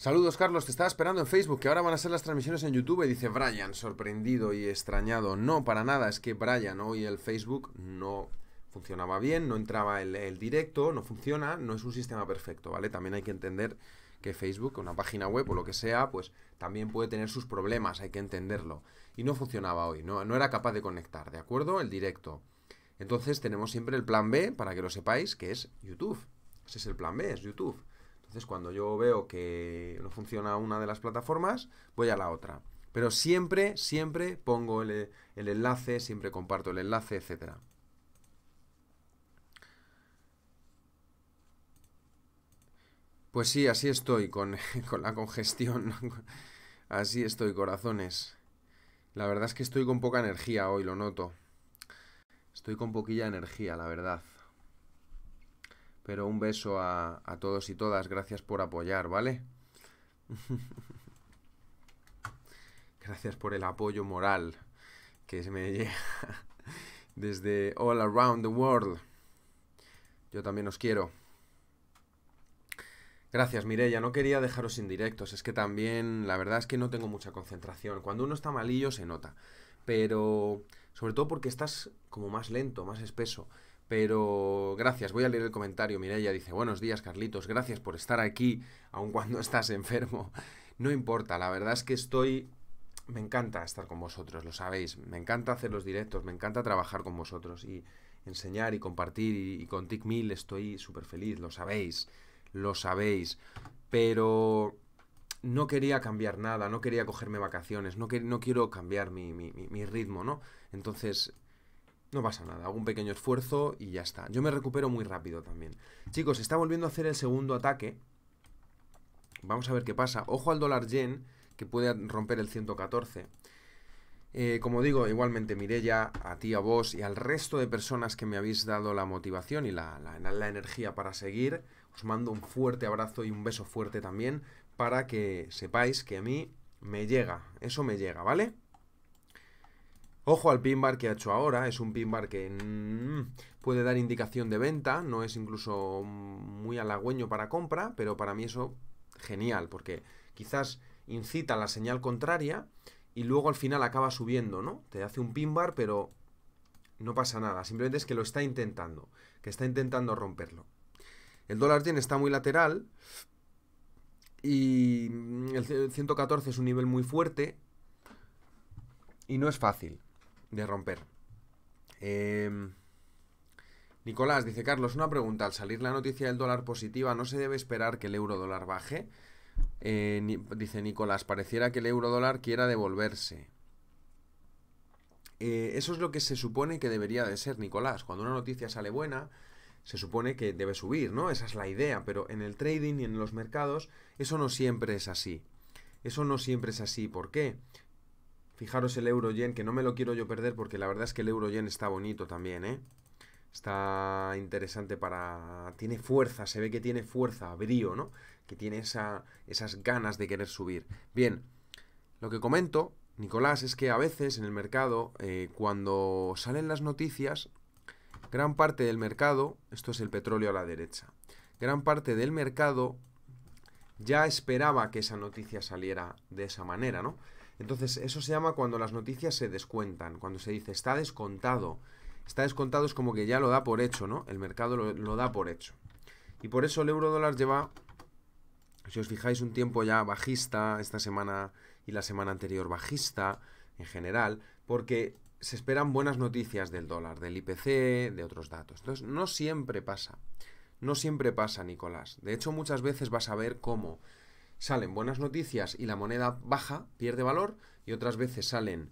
Saludos Carlos, te estaba esperando en Facebook, que ahora van a ser las transmisiones en YouTube, dice Brian, sorprendido y extrañado. No, para nada, es que Brian hoy el Facebook no funcionaba bien, no entraba el, directo, no funciona, no es un sistema perfecto, ¿vale? También hay que entender que Facebook, una página web o lo que sea, pues también puede tener sus problemas, hay que entenderlo. Y no funcionaba hoy, no, no era capaz de conectar, ¿de acuerdo? El directo. Entonces tenemos siempre el plan B, para que lo sepáis, que es YouTube. Ese es el plan B, es YouTube. Entonces, cuando yo veo que no funciona una de las plataformas, voy a la otra. Pero siempre, siempre pongo el, enlace, siempre comparto el enlace, etcétera. Pues sí, así estoy con, con, la congestión. Así estoy, corazones. La verdad es que estoy con poca energía hoy, lo noto. Estoy con poquilla energía, la verdad. Pero un beso a, todos y todas. Gracias por apoyar, ¿vale? Gracias por el apoyo moral que se me llega desde all around the world. Yo también os quiero. Gracias, Ya No quería dejaros indirectos. Es que también, la verdad es que no tengo mucha concentración. Cuando uno está malillo se nota. Pero, sobre todo porque estás como más lento, más espeso. Pero gracias, voy a leer el comentario. Mirella dice, buenos días Carlitos, gracias por estar aquí, aun cuando estás enfermo. No importa, la verdad es que estoy... Me encanta estar con vosotros, lo sabéis. Me encanta hacer los directos, me encanta trabajar con vosotros y enseñar y compartir. Y, con con TICMIL estoy súper feliz, lo sabéis, lo sabéis. Pero no quería cambiar nada, no quería cogerme vacaciones, no, no quiero cambiar mi ritmo, ¿no? Entonces no pasa nada, hago un pequeño esfuerzo y ya está. Yo me recupero muy rápido también. Chicos, está volviendo a hacer el segundo ataque. Vamos a ver qué pasa. Ojo al dólar yen, que puede romper el 114. Eh, como digo, igualmente Mireya, a ti, a vos y al resto de personas que me habéis dado la motivación y la energía para seguir, os mando un fuerte abrazo y un beso fuerte también para que sepáis que a mí me llega, eso me llega, ¿vale? Ojo al pin bar que ha hecho ahora, es un pin bar que mm, puede dar indicación de venta, no es incluso muy halagüeño para compra, pero para mí eso genial, porque quizás incita la señal contraria y luego al final acaba subiendo, ¿no? Te hace un pin bar, pero no pasa nada, simplemente es que lo está intentando, que está intentando romperlo. El dólar yen está muy lateral y el 114 es un nivel muy fuerte y no es fácil de romper. Em, Nicolás dice, Carlos, una pregunta. Al salir la noticia del dólar positiva, ¿no se debe esperar que el euro dólar baje? Eh, dice Nicolás, pareciera que el euro dólar quiera devolverse. Eh, eso es lo que se supone que debería de ser, Nicolás. Cuando una noticia sale buena, se supone que debe subir, ¿no? Esa es la idea, pero en el trading y en los mercados eso no siempre es así. Eso no siempre es así. ¿Por qué? Fijaros el Euro-Yen, que no me lo quiero yo perder porque la verdad es que el Euro-Yen está bonito también, ¿eh? Está interesante para... Tiene fuerza, se ve que tiene fuerza, brío, ¿no? Que tiene esas ganas de querer subir. Bien, lo que comento, Nicolás, es que a veces en el mercado, eh, cuando salen las noticias, gran parte del mercado, esto es el petróleo a la derecha, gran parte del mercado ya esperaba que esa noticia saliera de esa manera, ¿no? Entonces, eso se llama cuando las noticias se descuentan, cuando se dice está descontado. Está descontado es como que ya lo da por hecho, ¿no? El mercado lo, da por hecho. Y por eso el euro dólar lleva, si os fijáis, un tiempo ya bajista, esta semana y la semana anterior bajista en general, porque se esperan buenas noticias del dólar, del IPC, de otros datos. Entonces, no siempre pasa. No siempre pasa, Nicolás. De hecho, muchas veces vas a ver cómo salen buenas noticias y la moneda baja, pierde valor, y otras veces salen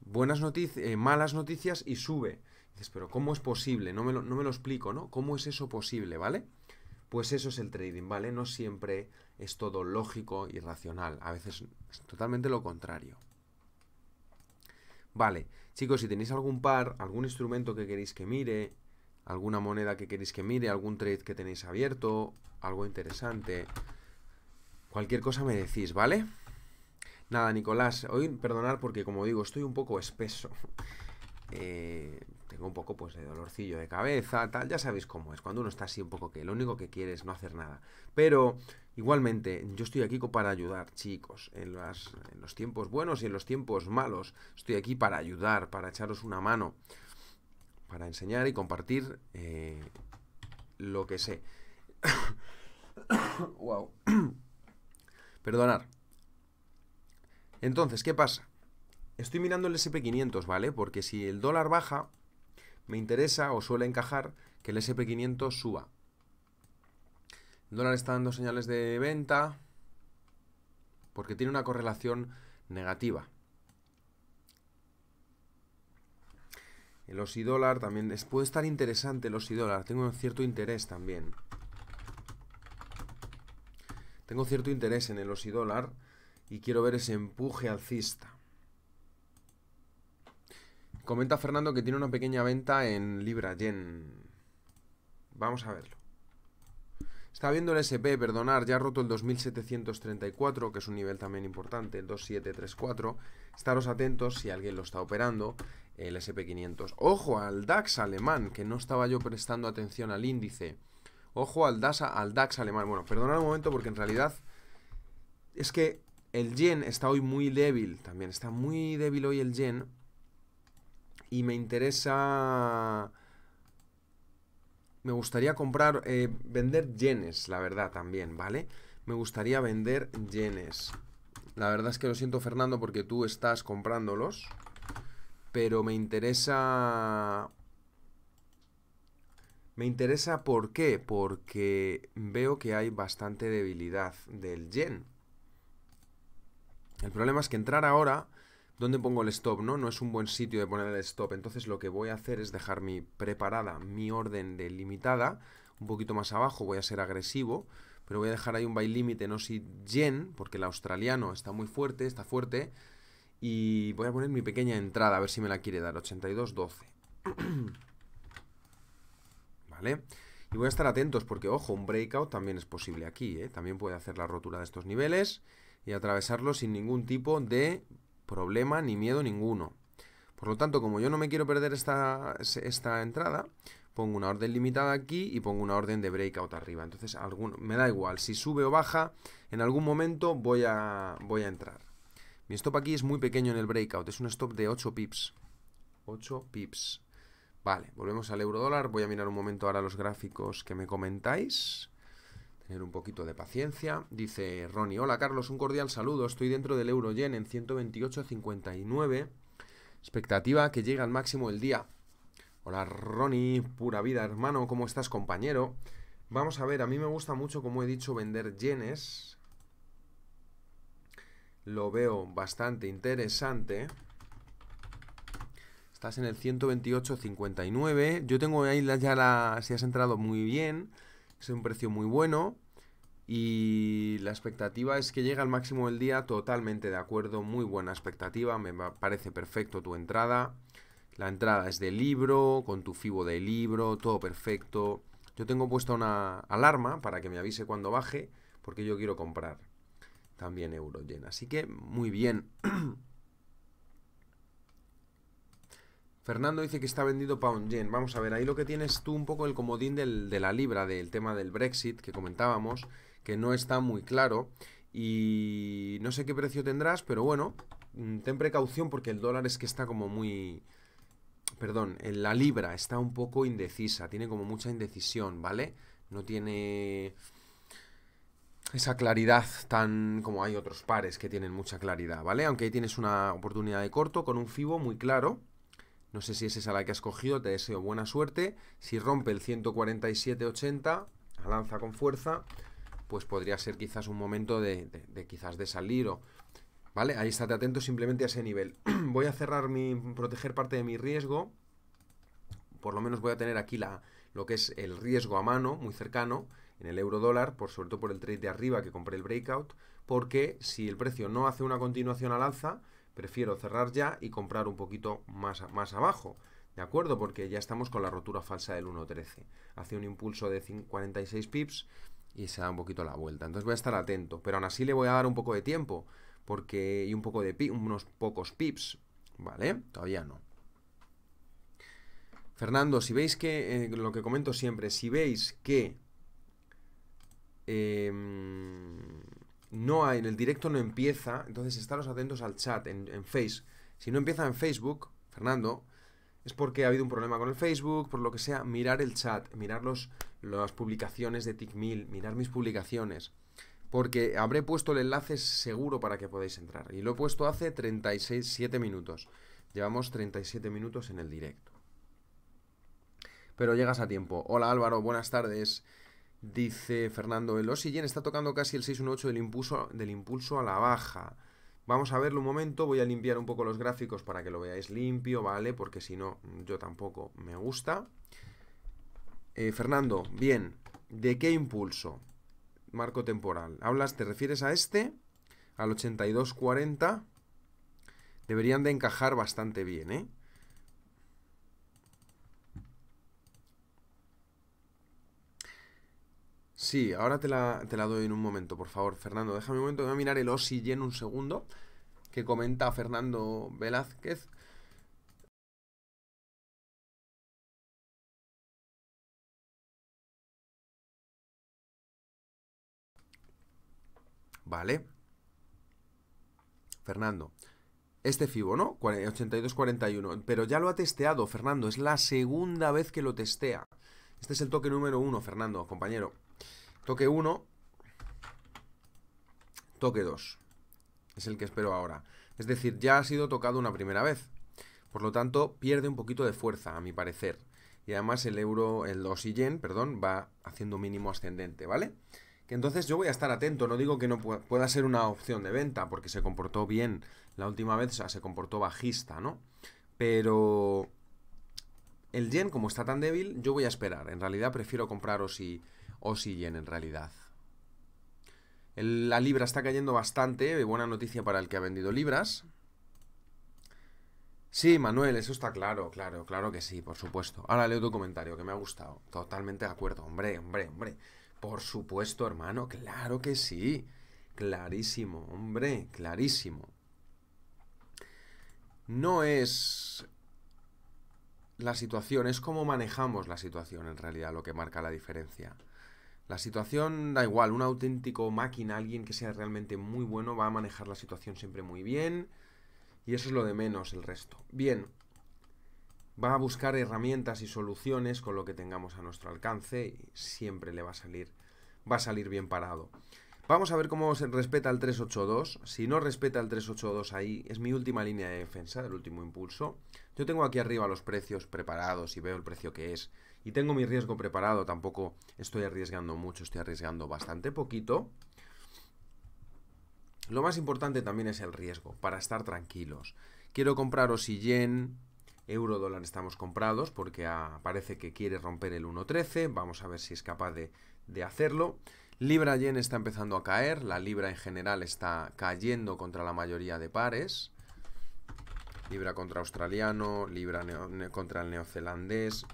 buenas noticias, eh, malas noticias y sube. dices, pero ¿cómo es posible? No me, lo, no me lo explico, ¿no? ¿Cómo es eso posible, ¿vale? Pues eso es el trading, ¿vale? No siempre es todo lógico y racional, a veces es totalmente lo contrario. Vale, chicos, si tenéis algún par, algún instrumento que queréis que mire, alguna moneda que queréis que mire, algún trade que tenéis abierto, algo interesante, Cualquier cosa me decís, ¿vale? Nada, Nicolás, hoy perdonar porque, como digo, estoy un poco espeso. Eh, tengo un poco pues de dolorcillo de cabeza, tal, ya sabéis cómo es, cuando uno está así un poco que lo único que quiere es no hacer nada. Pero igualmente, yo estoy aquí para ayudar, chicos, en, los tiempos buenos y en los tiempos malos, estoy aquí para ayudar, para echaros una mano, para enseñar y compartir eh, lo que sé. wow. Perdonar. Entonces, ¿qué pasa? Estoy mirando el SP500, ¿vale? Porque si el dólar baja, me interesa o suele encajar que el SP500 suba. El dólar está dando señales de venta porque tiene una correlación negativa. El OSI dólar también puede estar interesante el OSI dólar, tengo un cierto interés también. Tengo cierto interés en el OSI dólar y quiero ver ese empuje alcista. Comenta Fernando que tiene una pequeña venta en Libra Yen. Vamos a verlo. Está viendo el SP, perdonar, ya ha roto el 2734, que es un nivel también importante, el 2734. Estaros atentos si alguien lo está operando, el SP500. Ojo al DAX alemán, que no estaba yo prestando atención al índice. Ojo al, al DAX alemán. Bueno, perdonad un momento porque en realidad es que el yen está hoy muy débil también. Está muy débil hoy el yen. Y me interesa... Me gustaría comprar, eh, vender yenes, la verdad, también, ¿vale? Me gustaría vender yenes. La verdad es que lo siento, Fernando, porque tú estás comprándolos. Pero me interesa me interesa por qué, porque veo que hay bastante debilidad del yen. El problema es que entrar ahora, ¿dónde pongo el stop? No, no es un buen sitio de poner el stop. Entonces lo que voy a hacer es dejar mi preparada, mi orden delimitada, un poquito más abajo, voy a ser agresivo, pero voy a dejar ahí un buy límite, no si yen, porque el australiano está muy fuerte, está fuerte, y voy a poner mi pequeña entrada, a ver si me la quiere dar, 82.12. Y voy a estar atentos porque, ojo, un breakout también es posible aquí, ¿eh? También puede hacer la rotura de estos niveles y atravesarlo sin ningún tipo de problema ni miedo ninguno. Por lo tanto, como yo no me quiero perder esta, entrada, pongo una orden limitada aquí y pongo una orden de breakout arriba. Entonces, me da igual, si sube o baja, en algún momento voy a, voy a entrar. Mi stop aquí es muy pequeño en el breakout, es un stop de 8 pips. 8 pips. Vale, volvemos al euro dólar. Voy a mirar un momento ahora los gráficos que me comentáis. Tener un poquito de paciencia. Dice Ronnie, hola Carlos, un cordial saludo. Estoy dentro del euro yen en 128.59. Expectativa que llegue al máximo el día. Hola Ronnie, pura vida hermano, ¿cómo estás compañero? Vamos a ver, a mí me gusta mucho, como he dicho, vender yenes. Lo veo bastante interesante. Estás en el 128.59. Yo tengo ahí ya la. Si has entrado muy bien. Es un precio muy bueno. Y la expectativa es que llegue al máximo del día, totalmente de acuerdo, muy buena expectativa, me parece perfecto tu entrada. La entrada es de libro, con tu FIBO de libro, todo perfecto. Yo tengo puesta una alarma para que me avise cuando baje, porque yo quiero comprar también llena Así que muy bien. Fernando dice que está vendido pound yen. Vamos a ver, ahí lo que tienes tú un poco el comodín de la libra, del tema del Brexit que comentábamos, que no está muy claro. Y no sé qué precio tendrás, pero bueno, mm, ten precaución porque el dólar es que está como muy... Perdón, la libra está un poco indecisa, tiene como mucha indecisión, ¿vale? No tiene esa claridad tan como hay otros pares que tienen mucha claridad, ¿vale? Aunque ahí tienes una oportunidad de corto con un FIBO muy claro no sé si es esa la que has cogido, te deseo buena suerte. Si rompe el 147.80, lanza con fuerza, pues podría ser quizás un momento de, quizás de salir o... ¿Vale? Ahí estate atento simplemente a ese nivel. voy a cerrar mi... proteger parte de mi riesgo. Por lo menos voy a tener aquí la, lo que es el riesgo a mano, muy cercano, en el euro dólar, por, sobre todo por el trade de arriba que compré el breakout, porque si el precio no hace una continuación al alza, prefiero cerrar ya y comprar un poquito más, más abajo. ¿De acuerdo? Porque ya estamos con la rotura falsa del 1.13. Hace un impulso de 46 pips y se da un poquito la vuelta. Entonces voy a estar atento. Pero aún así le voy a dar un poco de tiempo. Porque. Y un poco de unos pocos pips. ¿Vale? Todavía no. Fernando, si veis que. Eh, lo que comento siempre, si veis que. Em, no hay, en el directo no empieza, entonces estaros atentos al chat en, Face. Si no empieza en Facebook, Fernando, es porque ha habido un problema con el Facebook, por lo que sea, mirar el chat, mirar los, las publicaciones de TICMIL, mirar mis publicaciones. Porque habré puesto el enlace seguro para que podáis entrar. Y lo he puesto hace 37 minutos. Llevamos 37 minutos en el directo. Pero llegas a tiempo. Hola Álvaro, buenas tardes. Dice Fernando, el bien está tocando casi el 618 del impulso, del impulso a la baja. Vamos a verlo un momento, voy a limpiar un poco los gráficos para que lo veáis limpio, ¿vale? Porque si no, yo tampoco me gusta. Eh, Fernando, bien, ¿de qué impulso? Marco temporal. Hablas, te refieres a este, al 8240. Deberían de encajar bastante bien, ¿eh? Sí, ahora te la, te la, doy en un momento, por favor, Fernando. Déjame un momento, voy a mirar el OSI en un segundo, que comenta Fernando Velázquez. Vale. Fernando, este FIBO, ¿no? 8241. Pero ya lo ha testeado, Fernando. Es la segunda vez que lo testea. Este es el toque número uno, Fernando, compañero. Toque 1. Toque 2. Es el que espero ahora. Es decir, ya ha sido tocado una primera vez. Por lo tanto, pierde un poquito de fuerza, a mi parecer. Y además el euro, el 2 y yen, perdón, va haciendo mínimo ascendente, ¿vale? Que entonces yo voy a estar atento, no digo que no pueda ser una opción de venta, porque se comportó bien la última vez, o sea, se comportó bajista, ¿no? Pero el yen, como está tan débil, yo voy a esperar. En realidad prefiero comprar o si yen, en realidad. la libra está cayendo bastante. Buena noticia para el que ha vendido libras. Sí, Manuel, eso está claro, claro, claro que sí, por supuesto. Ahora leo tu comentario, que me ha gustado. Totalmente de acuerdo, hombre, hombre, hombre. Por supuesto, hermano, claro que sí. Clarísimo, hombre, clarísimo. No es la situación, es cómo manejamos la situación en realidad lo que marca la diferencia. La situación da igual, un auténtico máquina, alguien que sea realmente muy bueno, va a manejar la situación siempre muy bien y eso es lo de menos el resto. Bien, va a buscar herramientas y soluciones con lo que tengamos a nuestro alcance y siempre le va a salir, va a salir bien parado. Vamos a ver cómo se respeta el 382. Si no respeta el 382 ahí, es mi última línea de defensa, el último impulso. Yo tengo aquí arriba los precios preparados y veo el precio que es. Y tengo mi riesgo preparado, tampoco estoy arriesgando mucho, estoy arriesgando bastante poquito. Lo más importante también es el riesgo, para estar tranquilos. Quiero comprar y yen, euro dólar estamos comprados porque ah, parece que quiere romper el 1.13, vamos a ver si es capaz de, de hacerlo. Libra yen está empezando a caer, la libra en general está cayendo contra la mayoría de pares. Libra contra australiano, libra contra el neozelandés.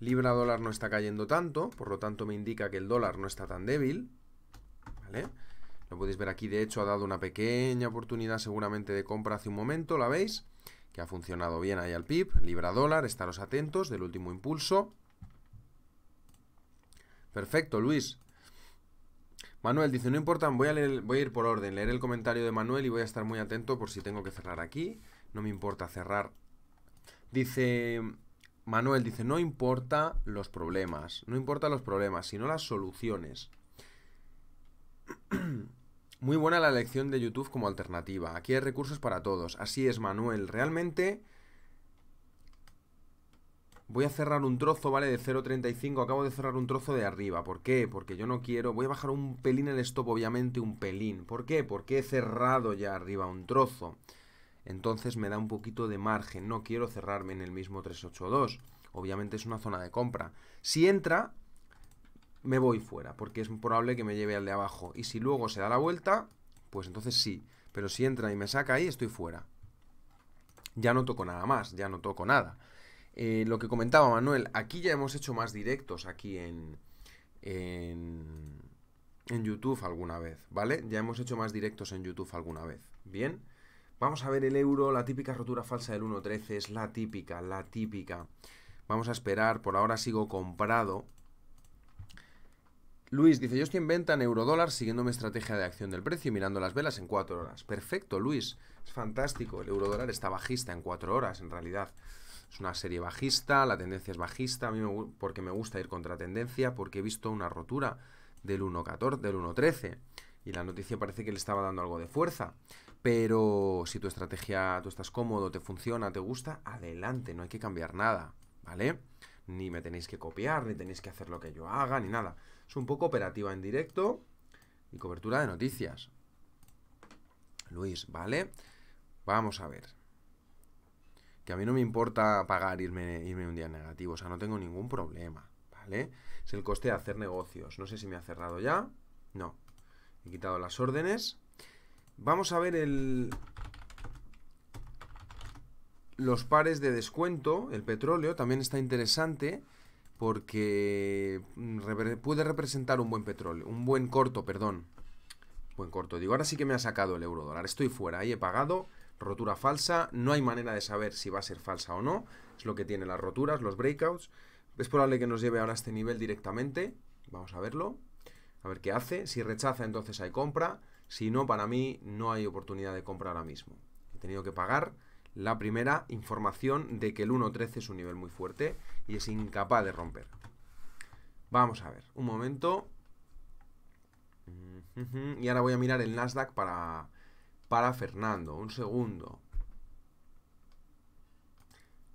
Libra dólar no está cayendo tanto, por lo tanto me indica que el dólar no está tan débil. ¿Vale? Lo podéis ver aquí, de hecho ha dado una pequeña oportunidad seguramente de compra hace un momento, ¿la veis? Que ha funcionado bien ahí al PIB. Libra dólar, estaros atentos del último impulso. Perfecto, Luis. Manuel dice, no importa, voy a, voy a ir por orden, leer el comentario de Manuel y voy a estar muy atento por si tengo que cerrar aquí no me importa cerrar. Dice Manuel, dice, no importa los problemas, no importa los problemas, sino las soluciones. Muy buena la lección de YouTube como alternativa. Aquí hay recursos para todos. Así es, Manuel. Realmente voy a cerrar un trozo, ¿vale? De 0.35. Acabo de cerrar un trozo de arriba. ¿Por qué? Porque yo no quiero... Voy a bajar un pelín el stop, obviamente, un pelín. ¿Por qué? Porque he cerrado ya arriba un trozo entonces me da un poquito de margen, no quiero cerrarme en el mismo 382, obviamente es una zona de compra. Si entra, me voy fuera, porque es probable que me lleve al de abajo, y si luego se da la vuelta, pues entonces sí, pero si entra y me saca ahí, estoy fuera. Ya no toco nada más, ya no toco nada. Eh, lo que comentaba Manuel, aquí ya hemos hecho más directos aquí en, en, en YouTube alguna vez, ¿vale? Ya hemos hecho más directos en YouTube alguna vez, ¿bien? Vamos a ver el euro, la típica rotura falsa del 1.13, es la típica, la típica. Vamos a esperar, por ahora sigo comprado. Luis dice, yo estoy en venta en eurodólar siguiendo mi estrategia de acción del precio y mirando las velas en 4 horas. Perfecto, Luis, es fantástico. El eurodólar está bajista en 4 horas, en realidad. Es una serie bajista, la tendencia es bajista, a mí porque me gusta ir contra tendencia, porque he visto una rotura del 1.14, del 1.13 y la noticia parece que le estaba dando algo de fuerza. Pero si tu estrategia, tú estás cómodo, te funciona, te gusta, adelante, no hay que cambiar nada, ¿vale? Ni me tenéis que copiar, ni tenéis que hacer lo que yo haga, ni nada. Es un poco operativa en directo y cobertura de noticias. Luis, ¿vale? Vamos a ver. Que a mí no me importa pagar irme, un día negativo, o sea, no tengo ningún problema, ¿vale? Es el coste de hacer negocios. No sé si me ha cerrado ya. No, He quitado las órdenes. Vamos a ver el, los pares de descuento, el petróleo, también está interesante porque mm, puede representar un buen petróleo, un buen corto, perdón. Buen corto, digo, ahora sí que me ha sacado el euro dólar, estoy fuera, ahí he pagado, rotura falsa, no hay manera de saber si va a ser falsa o no, es lo que tienen las roturas, los breakouts. Es probable que nos lleve ahora a este nivel directamente, vamos a verlo. A ver qué hace. Si rechaza, entonces hay compra. Si no, para mí no hay oportunidad de compra ahora mismo. He tenido que pagar la primera información de que el 1.13 es un nivel muy fuerte y es incapaz de romper. Vamos a ver, un momento. Y ahora voy a mirar el Nasdaq para, para Fernando. Un segundo.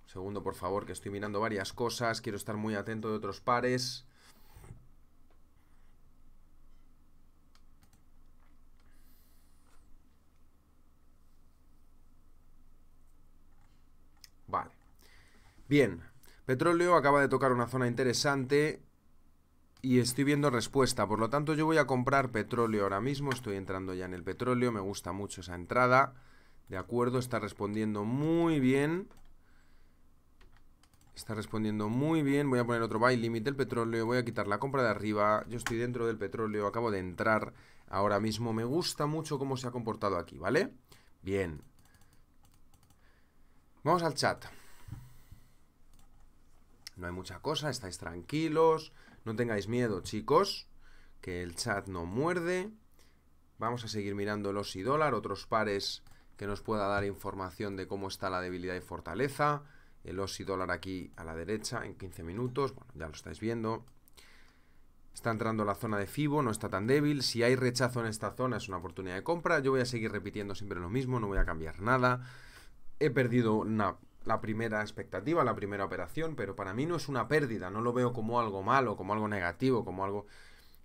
Un segundo, por favor, que estoy mirando varias cosas. Quiero estar muy atento de otros pares. Bien, petróleo acaba de tocar una zona interesante y estoy viendo respuesta, por lo tanto yo voy a comprar petróleo ahora mismo, estoy entrando ya en el petróleo, me gusta mucho esa entrada, de acuerdo, está respondiendo muy bien, está respondiendo muy bien, voy a poner otro buy limit del petróleo, voy a quitar la compra de arriba, yo estoy dentro del petróleo, acabo de entrar ahora mismo, me gusta mucho cómo se ha comportado aquí, ¿vale? Bien. Vamos al chat no hay mucha cosa, estáis tranquilos, no tengáis miedo, chicos, que el chat no muerde. Vamos a seguir mirando el OSI dólar, otros pares que nos pueda dar información de cómo está la debilidad y fortaleza. El OSI dólar aquí a la derecha en 15 minutos, bueno, ya lo estáis viendo. Está entrando la zona de FIBO, no está tan débil. Si hay rechazo en esta zona es una oportunidad de compra. Yo voy a seguir repitiendo siempre lo mismo, no voy a cambiar nada. He perdido una la primera expectativa, la primera operación, pero para mí no es una pérdida, no lo veo como algo malo, como algo negativo, como algo...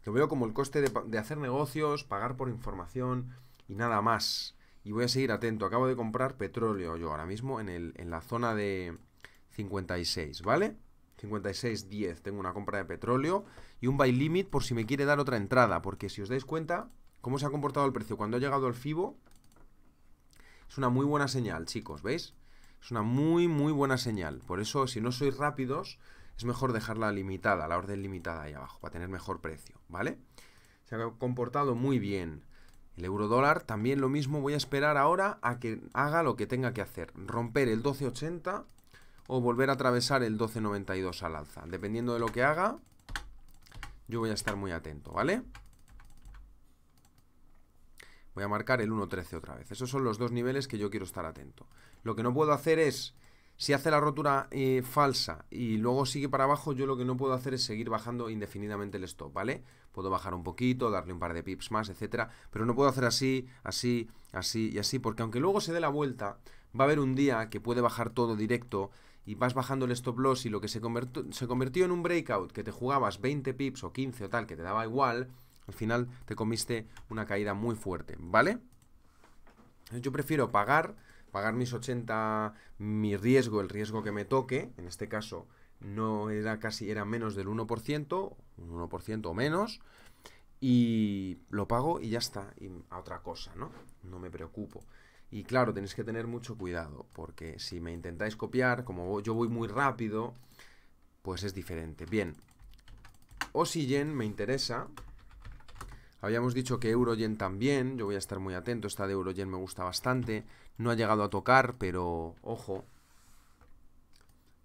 Lo veo como el coste de, hacer negocios, pagar por información y nada más. Y voy a seguir atento, acabo de comprar petróleo yo ahora mismo en, el, en la zona de 56, ¿vale? 56.10, tengo una compra de petróleo y un buy limit por si me quiere dar otra entrada, porque si os dais cuenta, cómo se ha comportado el precio cuando ha llegado al FIBO, es una muy buena señal, chicos, ¿veis? Es una muy, muy buena señal. Por eso, si no sois rápidos, es mejor dejarla limitada, la orden limitada ahí abajo, para tener mejor precio, ¿vale? Se ha comportado muy bien. El euro dólar también lo mismo, voy a esperar ahora a que haga lo que tenga que hacer, romper el 12.80 o volver a atravesar el 12.92 al alza. Dependiendo de lo que haga, yo voy a estar muy atento, ¿vale? Voy a marcar el 1.13 otra vez. Esos son los dos niveles que yo quiero estar atento. Lo que no puedo hacer es, si hace la rotura eh, falsa y luego sigue para abajo, yo lo que no puedo hacer es seguir bajando indefinidamente el stop, ¿vale? Puedo bajar un poquito, darle un par de pips más, etcétera, pero no puedo hacer así, así, así y así, porque aunque luego se dé la vuelta, va a haber un día que puede bajar todo directo y vas bajando el stop loss y lo que se, se convirtió en un breakout que te jugabas 20 pips o 15 o tal, que te daba igual, al final te comiste una caída muy fuerte, ¿vale? Yo prefiero pagar pagar mis 80, mi riesgo, el riesgo que me toque, en este caso no era casi, era menos del 1%, un 1% o menos, y lo pago y ya está, y a otra cosa, ¿no? No me preocupo. Y claro, tenéis que tener mucho cuidado, porque si me intentáis copiar, como yo voy muy rápido, pues es diferente. Bien, Yen me interesa. Habíamos dicho que Eurogen también, yo voy a estar muy atento, esta de Eurogen me gusta bastante. No ha llegado a tocar, pero ojo.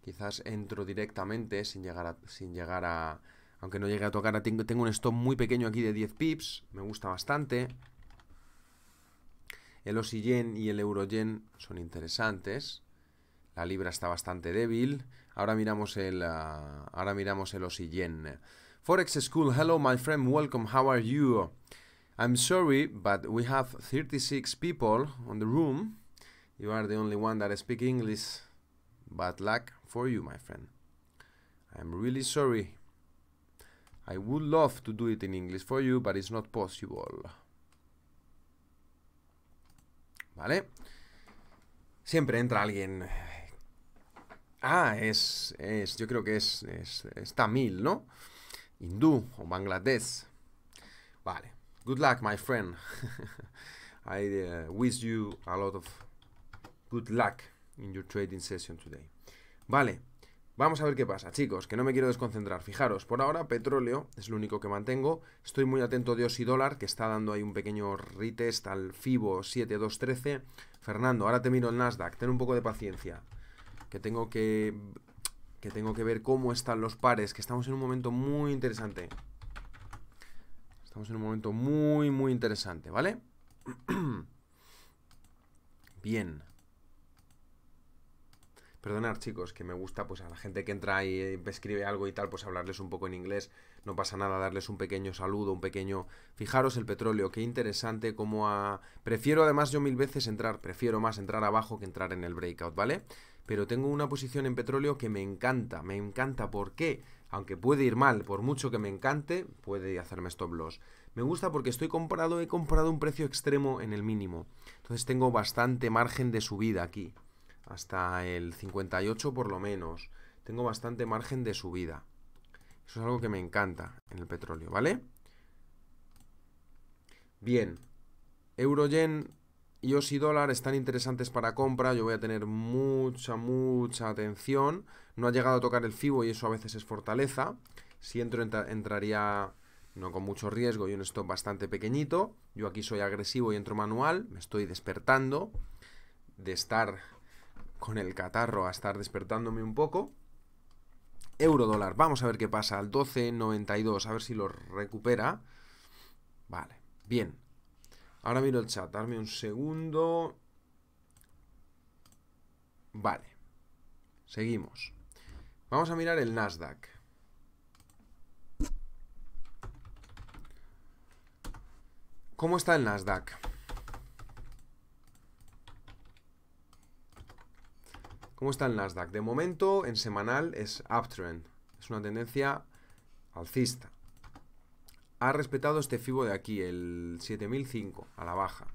Quizás entro directamente sin llegar a... Sin llegar a aunque no llegue a tocar, tengo un stop muy pequeño aquí de 10 pips. Me gusta bastante. El Aussie y el eurogen son interesantes. La libra está bastante débil. Ahora miramos el, ah, ahora miramos el Forex School, hello my friend, welcome, how are you? I'm sorry, but we have 36 people on the room. You are the only one that speak English. Bad luck for you, my friend. I'm really sorry. I would love to do it in English for you, but it's not possible. ¿Vale? Siempre entra alguien. Ah, es, es yo creo que es, es, es tamil, ¿no? Hindú o bangladesh. Vale. Good luck, my friend. I uh, wish you a lot of Good luck in your trading session today. Vale, Vamos a ver qué pasa, chicos, que no me quiero desconcentrar. Fijaros, por ahora petróleo es lo único que mantengo. Estoy muy atento de Osi Dólar, que está dando ahí un pequeño retest al FIBO 7213. Fernando, ahora te miro el Nasdaq, ten un poco de paciencia, que tengo que, que tengo que ver cómo están los pares, que estamos en un momento muy interesante. Estamos en un momento muy, muy interesante, ¿vale? Bien. Perdonar, chicos, que me gusta pues a la gente que entra y eh, escribe algo y tal, pues hablarles un poco en inglés, no pasa nada, darles un pequeño saludo, un pequeño... Fijaros el petróleo, qué interesante, como a... Prefiero además yo mil veces entrar, prefiero más entrar abajo que entrar en el breakout, ¿vale? Pero tengo una posición en petróleo que me encanta, me encanta, ¿por qué? Aunque puede ir mal, por mucho que me encante, puede hacerme stop loss. Me gusta porque estoy comprado, he comprado un precio extremo en el mínimo. Entonces tengo bastante margen de subida aquí, hasta el 58 por lo menos. Tengo bastante margen de subida. Eso es algo que me encanta en el petróleo, ¿vale? Bien, Euroyen y OSI dólar están interesantes para compra. Yo voy a tener mucha, mucha atención. No ha llegado a tocar el FIBO y eso a veces es fortaleza. Si entro, entraría no con mucho riesgo y un stop bastante pequeñito. Yo aquí soy agresivo y entro manual. Me estoy despertando de estar con el catarro a estar despertándome un poco. Euro dólar, vamos a ver qué pasa, al 12.92, a ver si lo recupera. Vale, bien. Ahora miro el chat, darme un segundo. Vale, seguimos. Vamos a mirar el Nasdaq. ¿Cómo está el Nasdaq? ¿Cómo está el Nasdaq? De momento, en semanal es uptrend. Es una tendencia alcista. Ha respetado este FIBO de aquí, el 7005, a la baja.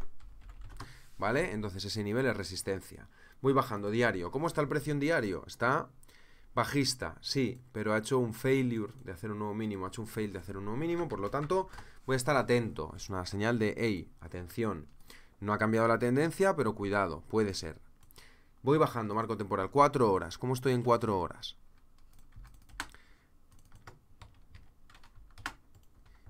¿Vale? Entonces ese nivel es resistencia. Voy bajando diario. ¿Cómo está el precio en diario? Está bajista, sí, pero ha hecho un failure de hacer un nuevo mínimo, ha hecho un fail de hacer un nuevo mínimo, por lo tanto voy a estar atento. Es una señal de, hey, atención. No ha cambiado la tendencia, pero cuidado, puede ser. Voy bajando, marco temporal. 4 horas. ¿Cómo estoy en 4 horas?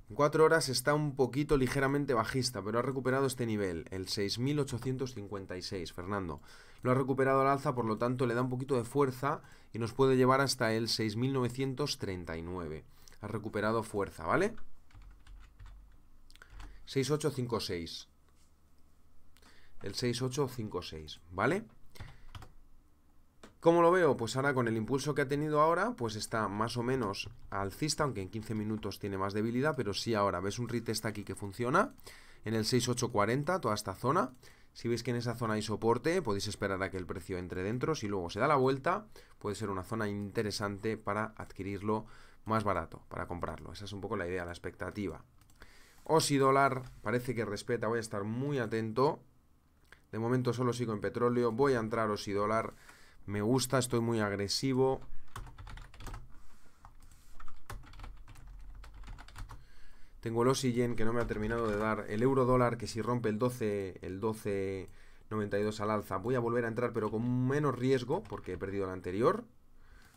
En 4 horas está un poquito ligeramente bajista, pero ha recuperado este nivel, el 6.856, Fernando. Lo ha recuperado al alza, por lo tanto le da un poquito de fuerza y nos puede llevar hasta el 6.939. Ha recuperado fuerza, ¿vale? 6856. El 6856, ¿vale? Como lo veo? Pues ahora con el impulso que ha tenido ahora, pues está más o menos alcista, aunque en 15 minutos tiene más debilidad, pero sí ahora. ¿Ves un retest aquí que funciona? En el 6840, toda esta zona. Si veis que en esa zona hay soporte, podéis esperar a que el precio entre dentro. Si luego se da la vuelta, puede ser una zona interesante para adquirirlo más barato, para comprarlo. Esa es un poco la idea, la expectativa. Osi dólar parece que respeta, voy a estar muy atento. De momento solo sigo en petróleo, voy a entrar Osi dólar. Me gusta, estoy muy agresivo. Tengo el OSI que no me ha terminado de dar. El euro dólar que si rompe el 12, el 12.92 al alza. Voy a volver a entrar pero con menos riesgo porque he perdido el anterior.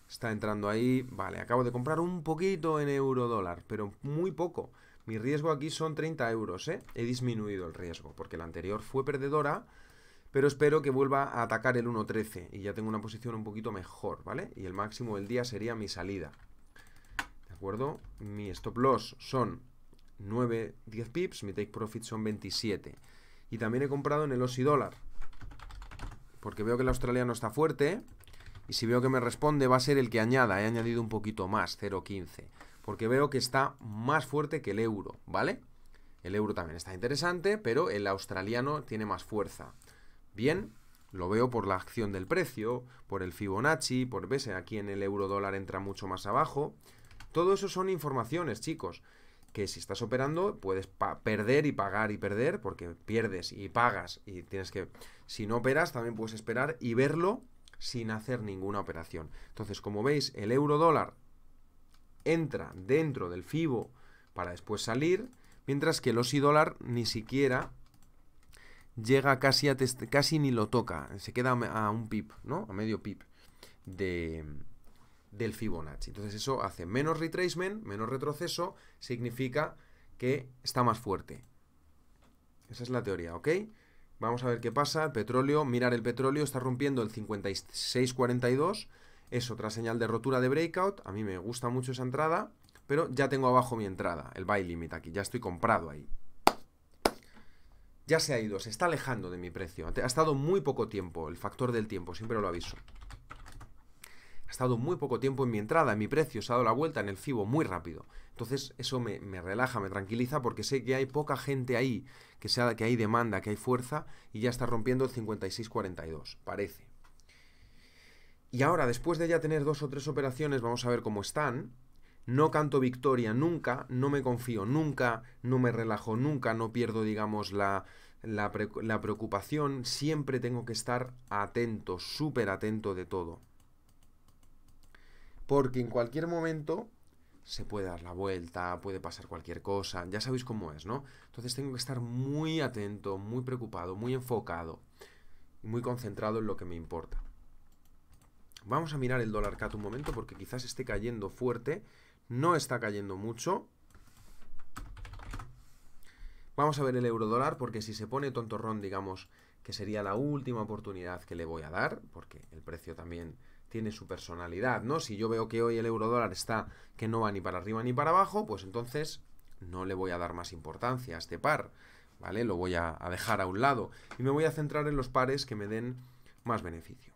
Está entrando ahí. Vale, acabo de comprar un poquito en euro dólar, pero muy poco. Mi riesgo aquí son 30 euros, ¿eh? He disminuido el riesgo porque la anterior fue perdedora pero espero que vuelva a atacar el 1.13 y ya tengo una posición un poquito mejor, ¿vale? Y el máximo del día sería mi salida, ¿de acuerdo? Mi stop loss son 9, 10 pips, mi take profit son 27. Y también he comprado en el OSI dólar, porque veo que el australiano está fuerte y si veo que me responde va a ser el que añada, he añadido un poquito más, 0.15, porque veo que está más fuerte que el euro, ¿vale? El euro también está interesante, pero el australiano tiene más fuerza. Bien, lo veo por la acción del precio, por el Fibonacci, por ves, aquí en el euro dólar entra mucho más abajo. Todo eso son informaciones, chicos, que si estás operando puedes perder y pagar y perder, porque pierdes y pagas y tienes que, si no operas, también puedes esperar y verlo sin hacer ninguna operación. Entonces, como veis, el euro dólar entra dentro del FIBO para después salir, mientras que el OSI dólar ni siquiera llega casi a casi ni lo toca, se queda a un pip, ¿no? A medio pip del Fibonacci. Entonces eso hace menos retracement, menos retroceso, significa que está más fuerte. Esa es la teoría, ¿ok? Vamos a ver qué pasa. El petróleo, mirar el petróleo, está rompiendo el 56.42. Es otra señal de rotura de breakout. A mí me gusta mucho esa entrada, pero ya tengo abajo mi entrada, el buy limit aquí. Ya estoy comprado ahí ya se ha ido, se está alejando de mi precio. Ha estado muy poco tiempo, el factor del tiempo, siempre lo aviso. Ha estado muy poco tiempo en mi entrada, en mi precio, se ha dado la vuelta en el FIBO muy rápido. Entonces eso me, relaja, me tranquiliza porque sé que hay poca gente ahí, que, que hay demanda, que hay fuerza y ya está rompiendo el 56.42, parece. Y ahora, después de ya tener dos o tres operaciones, vamos a ver cómo están no canto victoria nunca, no me confío nunca, no me relajo nunca, no pierdo, digamos, la, la, preocupación, siempre tengo que estar atento, súper atento de todo. Porque en cualquier momento se puede dar la vuelta, puede pasar cualquier cosa, ya sabéis cómo es, ¿no? Entonces tengo que estar muy atento, muy preocupado, muy enfocado y muy concentrado en lo que me importa. Vamos a mirar el dólar cat un momento porque quizás esté cayendo fuerte no está cayendo mucho. Vamos a ver el euro dólar porque si se pone tontorrón, digamos que sería la última oportunidad que le voy a dar, porque el precio también tiene su personalidad, ¿no? Si yo veo que hoy el euro dólar está que no va ni para arriba ni para abajo, pues entonces no le voy a dar más importancia a este par, ¿vale? Lo voy a dejar a un lado y me voy a centrar en los pares que me den más beneficio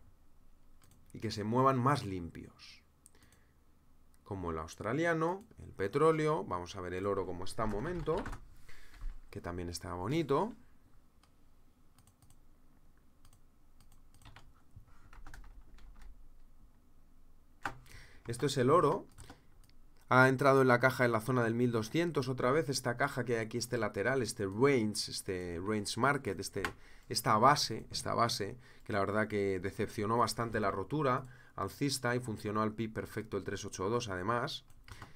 y que se muevan más limpios como el australiano, el petróleo, vamos a ver el oro como está momento, que también está bonito. Esto es el oro. Ha entrado en la caja en la zona del 1200 otra vez. Esta caja que hay aquí, este lateral, este range, este range market, este, esta base, esta base, que la verdad que decepcionó bastante la rotura alcista y funcionó al PIB perfecto el 382 además,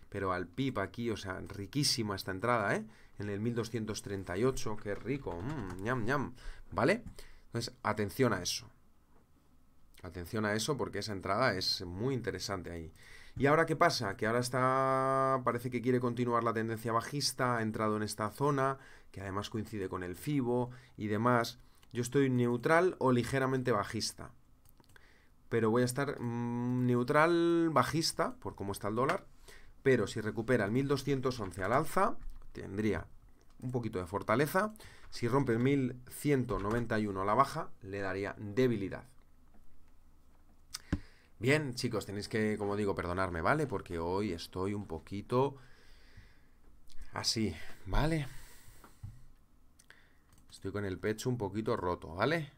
pero al pip aquí, o sea, riquísima esta entrada, ¿eh? En el 1238, qué rico, mm, ñam, ñam, ¿vale? Entonces, atención a eso. Atención a eso porque esa entrada es muy interesante ahí. ¿Y ahora qué pasa? Que ahora está. Parece que quiere continuar la tendencia bajista, ha entrado en esta zona, que además coincide con el FIBO y demás. Yo estoy neutral o ligeramente bajista pero voy a estar mm, neutral bajista, por cómo está el dólar, pero si recupera el 1211 al alza, tendría un poquito de fortaleza, si rompe el 1191 a la baja, le daría debilidad. Bien, chicos, tenéis que, como digo, perdonarme, ¿vale? Porque hoy estoy un poquito así, ¿vale? Estoy con el pecho un poquito roto, ¿vale?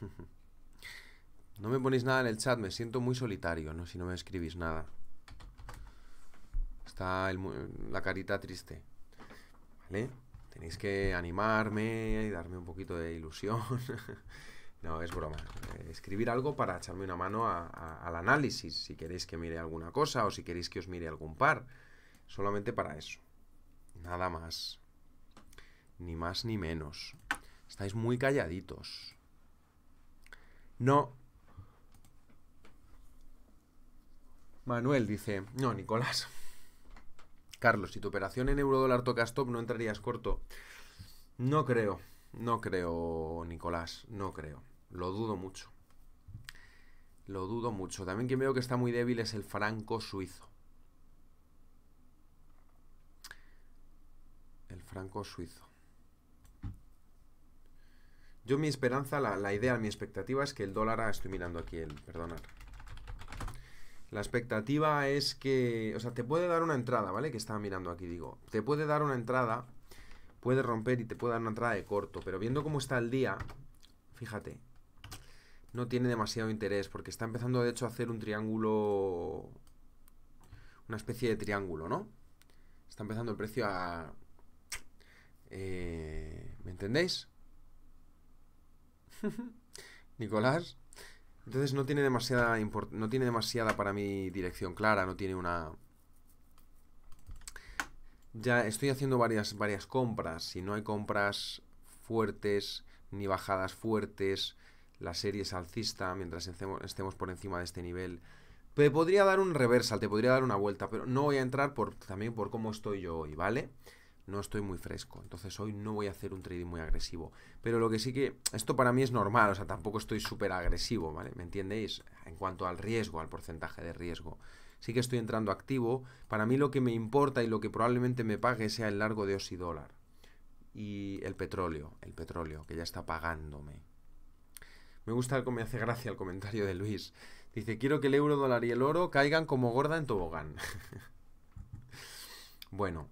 No me ponéis nada en el chat, me siento muy solitario, ¿no? Si no me escribís nada. Está la carita triste. ¿Vale? Tenéis que animarme y darme un poquito de ilusión. no, es broma. Escribir algo para echarme una mano al análisis, si queréis que mire alguna cosa o si queréis que os mire algún par. Solamente para eso. Nada más. Ni más ni menos. Estáis muy calladitos. No. Manuel dice, no, Nicolás. Carlos, si tu operación en eurodólar toca stop, no entrarías corto. No creo, no creo, Nicolás, no creo. Lo dudo mucho. Lo dudo mucho. También quien veo que está muy débil es el franco suizo. El franco suizo. Yo mi esperanza, la, idea, mi expectativa es que el dólar, estoy mirando aquí el, perdonar. La expectativa es que, o sea, te puede dar una entrada, ¿vale? Que estaba mirando aquí, digo, te puede dar una entrada, puede romper y te puede dar una entrada de corto, pero viendo cómo está el día, fíjate, no tiene demasiado interés porque está empezando de hecho a hacer un triángulo, una especie de triángulo, ¿no? Está empezando el precio a... Eh, ¿Me entendéis? Nicolás. Entonces no tiene demasiada no tiene demasiada para mí dirección clara, no tiene una ya estoy haciendo varias varias compras, si no hay compras fuertes ni bajadas fuertes, la serie es alcista mientras estemos por encima de este nivel. Te podría dar un reversal, te podría dar una vuelta, pero no voy a entrar por, también por cómo estoy yo hoy, ¿vale? no estoy muy fresco. Entonces hoy no voy a hacer un trading muy agresivo. Pero lo que sí que, esto para mí es normal, o sea, tampoco estoy súper agresivo, ¿vale? ¿Me entiendéis? En cuanto al riesgo, al porcentaje de riesgo. Sí que estoy entrando activo. Para mí lo que me importa y lo que probablemente me pague sea el largo de OSI dólar. Y el petróleo, el petróleo, que ya está pagándome. Me gusta, me hace gracia el comentario de Luis. Dice, quiero que el euro, dólar y el oro caigan como gorda en tobogán. bueno,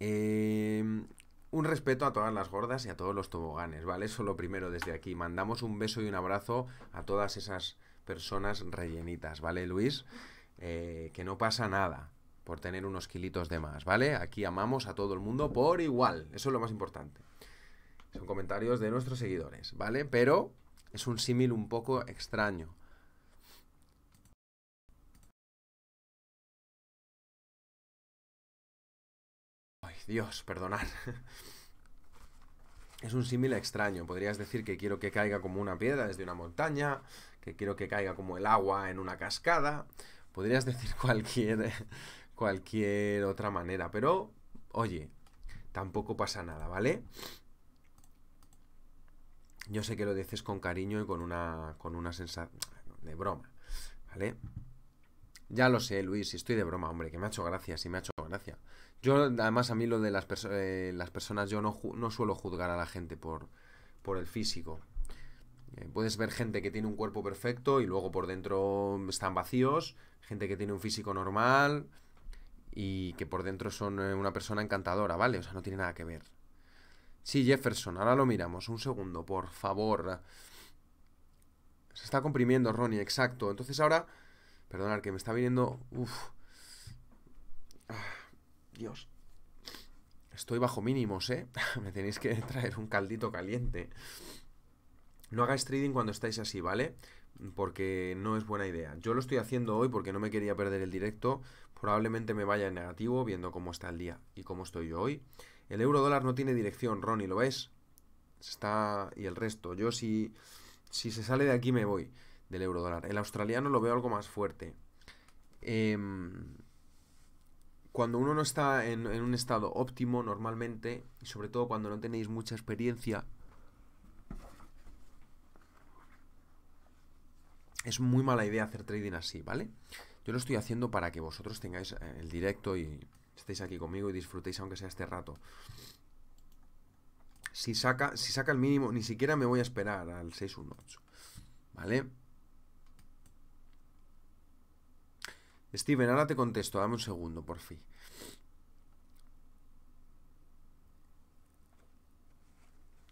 Em, un respeto a todas las gordas y a todos los toboganes, ¿vale? Eso lo primero desde aquí. Mandamos un beso y un abrazo a todas esas personas rellenitas, ¿vale, Luis? Eh, que no pasa nada por tener unos kilitos de más, ¿vale? Aquí amamos a todo el mundo por igual. Eso es lo más importante. Son comentarios de nuestros seguidores, ¿vale? Pero es un símil un poco extraño. Dios, perdonad. Es un símil extraño. Podrías decir que quiero que caiga como una piedra desde una montaña, que quiero que caiga como el agua en una cascada. Podrías decir cualquier, cualquier otra manera, pero oye, tampoco pasa nada, ¿vale? Yo sé que lo dices con cariño y con una, con una sensación de broma, ¿vale? Ya lo sé, Luis, si estoy de broma, hombre, que me ha hecho gracia, si me ha hecho gracia. Yo, además, a mí lo de las, eh, las personas, yo no, no, suelo juzgar a la gente por, por el físico. Eh, puedes ver gente que tiene un cuerpo perfecto y luego por dentro están vacíos, gente que tiene un físico normal y que por dentro son eh, una persona encantadora, ¿vale? O sea, no tiene nada que ver. Sí, Jefferson, ahora lo miramos. Un segundo, por favor. Se está comprimiendo, Ronnie, exacto. Entonces ahora... Perdonad, que me está viniendo... Uf. Ah. Dios, estoy bajo mínimos, ¿eh? Me tenéis que traer un caldito caliente. No hagáis trading cuando estáis así, ¿vale? Porque no es buena idea. Yo lo estoy haciendo hoy porque no me quería perder el directo. Probablemente me vaya en negativo viendo cómo está el día y cómo estoy yo hoy. El euro dólar no tiene dirección, Ronnie, ¿lo ves? Está. y el resto. Yo si. Si se sale de aquí me voy del euro dólar. El australiano lo veo algo más fuerte. Eh, cuando uno no está en, un estado óptimo normalmente, y sobre todo cuando no tenéis mucha experiencia, es muy mala idea hacer trading así, ¿vale? Yo lo estoy haciendo para que vosotros tengáis eh, el directo y estéis aquí conmigo y disfrutéis aunque sea este rato. Si saca, si saca el mínimo, ni siquiera me voy a esperar al 618, ¿vale? Steven, ahora te contesto, dame un segundo, por fin.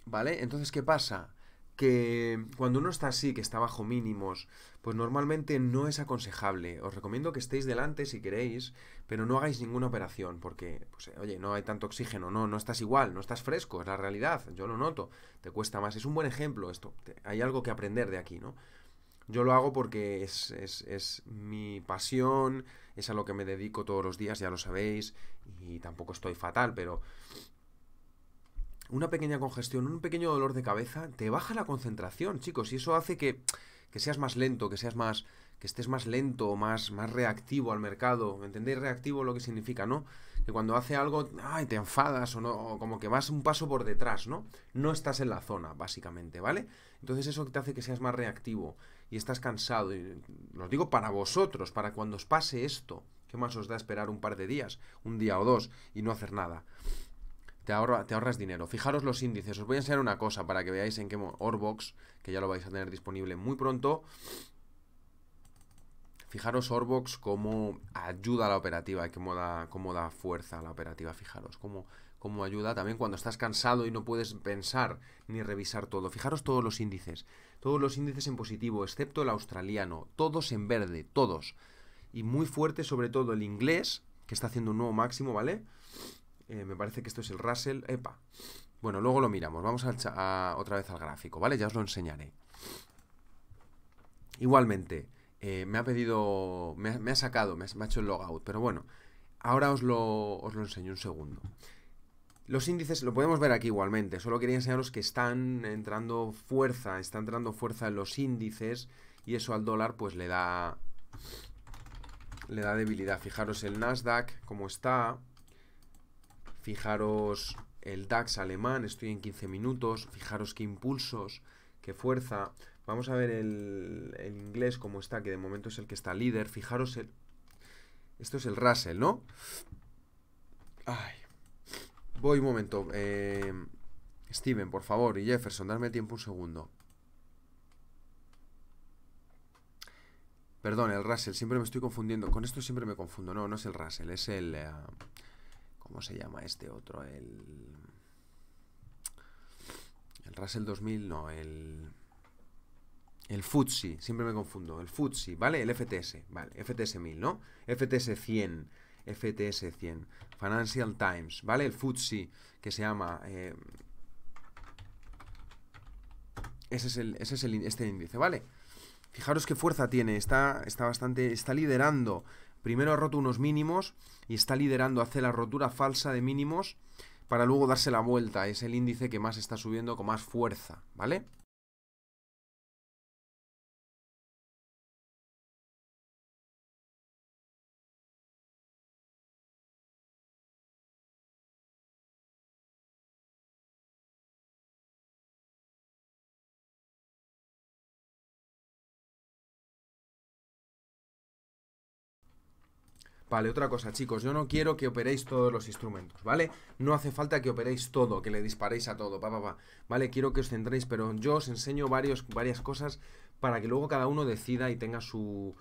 ¿Vale? Entonces, ¿qué pasa? Que cuando uno está así, que está bajo mínimos, pues normalmente no es aconsejable. Os recomiendo que estéis delante si queréis, pero no hagáis ninguna operación, porque, pues, oye, no hay tanto oxígeno, no, no estás igual, no estás fresco, es la realidad, yo lo noto, te cuesta más. Es un buen ejemplo esto, hay algo que aprender de aquí, ¿no? Yo lo hago porque es, es, es, mi pasión, es a lo que me dedico todos los días, ya lo sabéis, y tampoco estoy fatal, pero una pequeña congestión, un pequeño dolor de cabeza, te baja la concentración, chicos, y eso hace que, seas más lento, que seas más, que estés más lento, más, más reactivo al mercado. ¿Me entendéis? Reactivo lo que significa, ¿no? Que cuando hace algo, ay, te enfadas o no, como que vas un paso por detrás, ¿no? No estás en la zona, básicamente, ¿vale? Entonces eso te hace que seas más reactivo y estás cansado, y lo digo para vosotros, para cuando os pase esto, ¿qué más os da esperar un par de días, un día o dos y no hacer nada? Te, te ahorras dinero. Fijaros los índices. Os voy a enseñar una cosa para que veáis en qué Orbox, que ya lo vais a tener disponible muy pronto. Fijaros Orbox cómo ayuda a la operativa, cómo da, cómo da fuerza a la operativa. Fijaros cómo, como ayuda también cuando estás cansado y no puedes pensar ni revisar todo. Fijaros todos los índices. Todos los índices en positivo, excepto el australiano. Todos en verde, todos. Y muy fuerte sobre todo el inglés, que está haciendo un nuevo máximo, ¿vale? Eh, me parece que esto es el Russell. Epa. Bueno, luego lo miramos. Vamos a, otra vez al gráfico, ¿vale? Ya os lo enseñaré. Igualmente, eh, me ha pedido... Me ha, sacado, me ha, hecho el logout. Pero bueno, ahora os lo, os lo enseño un segundo. Los índices lo podemos ver aquí igualmente, solo quería enseñaros que están entrando fuerza, está entrando fuerza en los índices y eso al dólar pues le da le da debilidad. Fijaros el Nasdaq como está, fijaros el DAX alemán, estoy en 15 minutos, fijaros qué impulsos, qué fuerza. Vamos a ver el, el inglés como está, que de momento es el que está líder. Fijaros el... Esto es el Russell, ¿no? Ay, Voy un momento. Eh, Steven, por favor, y Jefferson, darme tiempo un segundo. Perdón, el Russell, siempre me estoy confundiendo. Con esto siempre me confundo. No, no es el Russell, es el... Eh, ¿Cómo se llama este otro? El... El Russell 2000, no, el... El FTSE, siempre me confundo. El Futsi, ¿vale? El FTS, vale. FTS 1000, ¿no? FTS 100. FTS 100. Financial Times, ¿vale? El FTSE, que se llama... Eh, ese es, el, ese es el, este índice, ¿vale? Fijaros qué fuerza tiene, está, está bastante... Está liderando. Primero ha roto unos mínimos y está liderando, hace la rotura falsa de mínimos para luego darse la vuelta. Es el índice que más está subiendo con más fuerza, ¿vale? Vale, otra cosa, chicos, yo no quiero que operéis todos los instrumentos, ¿vale? No hace falta que operéis todo, que le disparéis a todo, pa, pa, pa. ¿Vale? Quiero que os centréis, pero yo os enseño varias cosas para que luego cada uno decida y tenga su...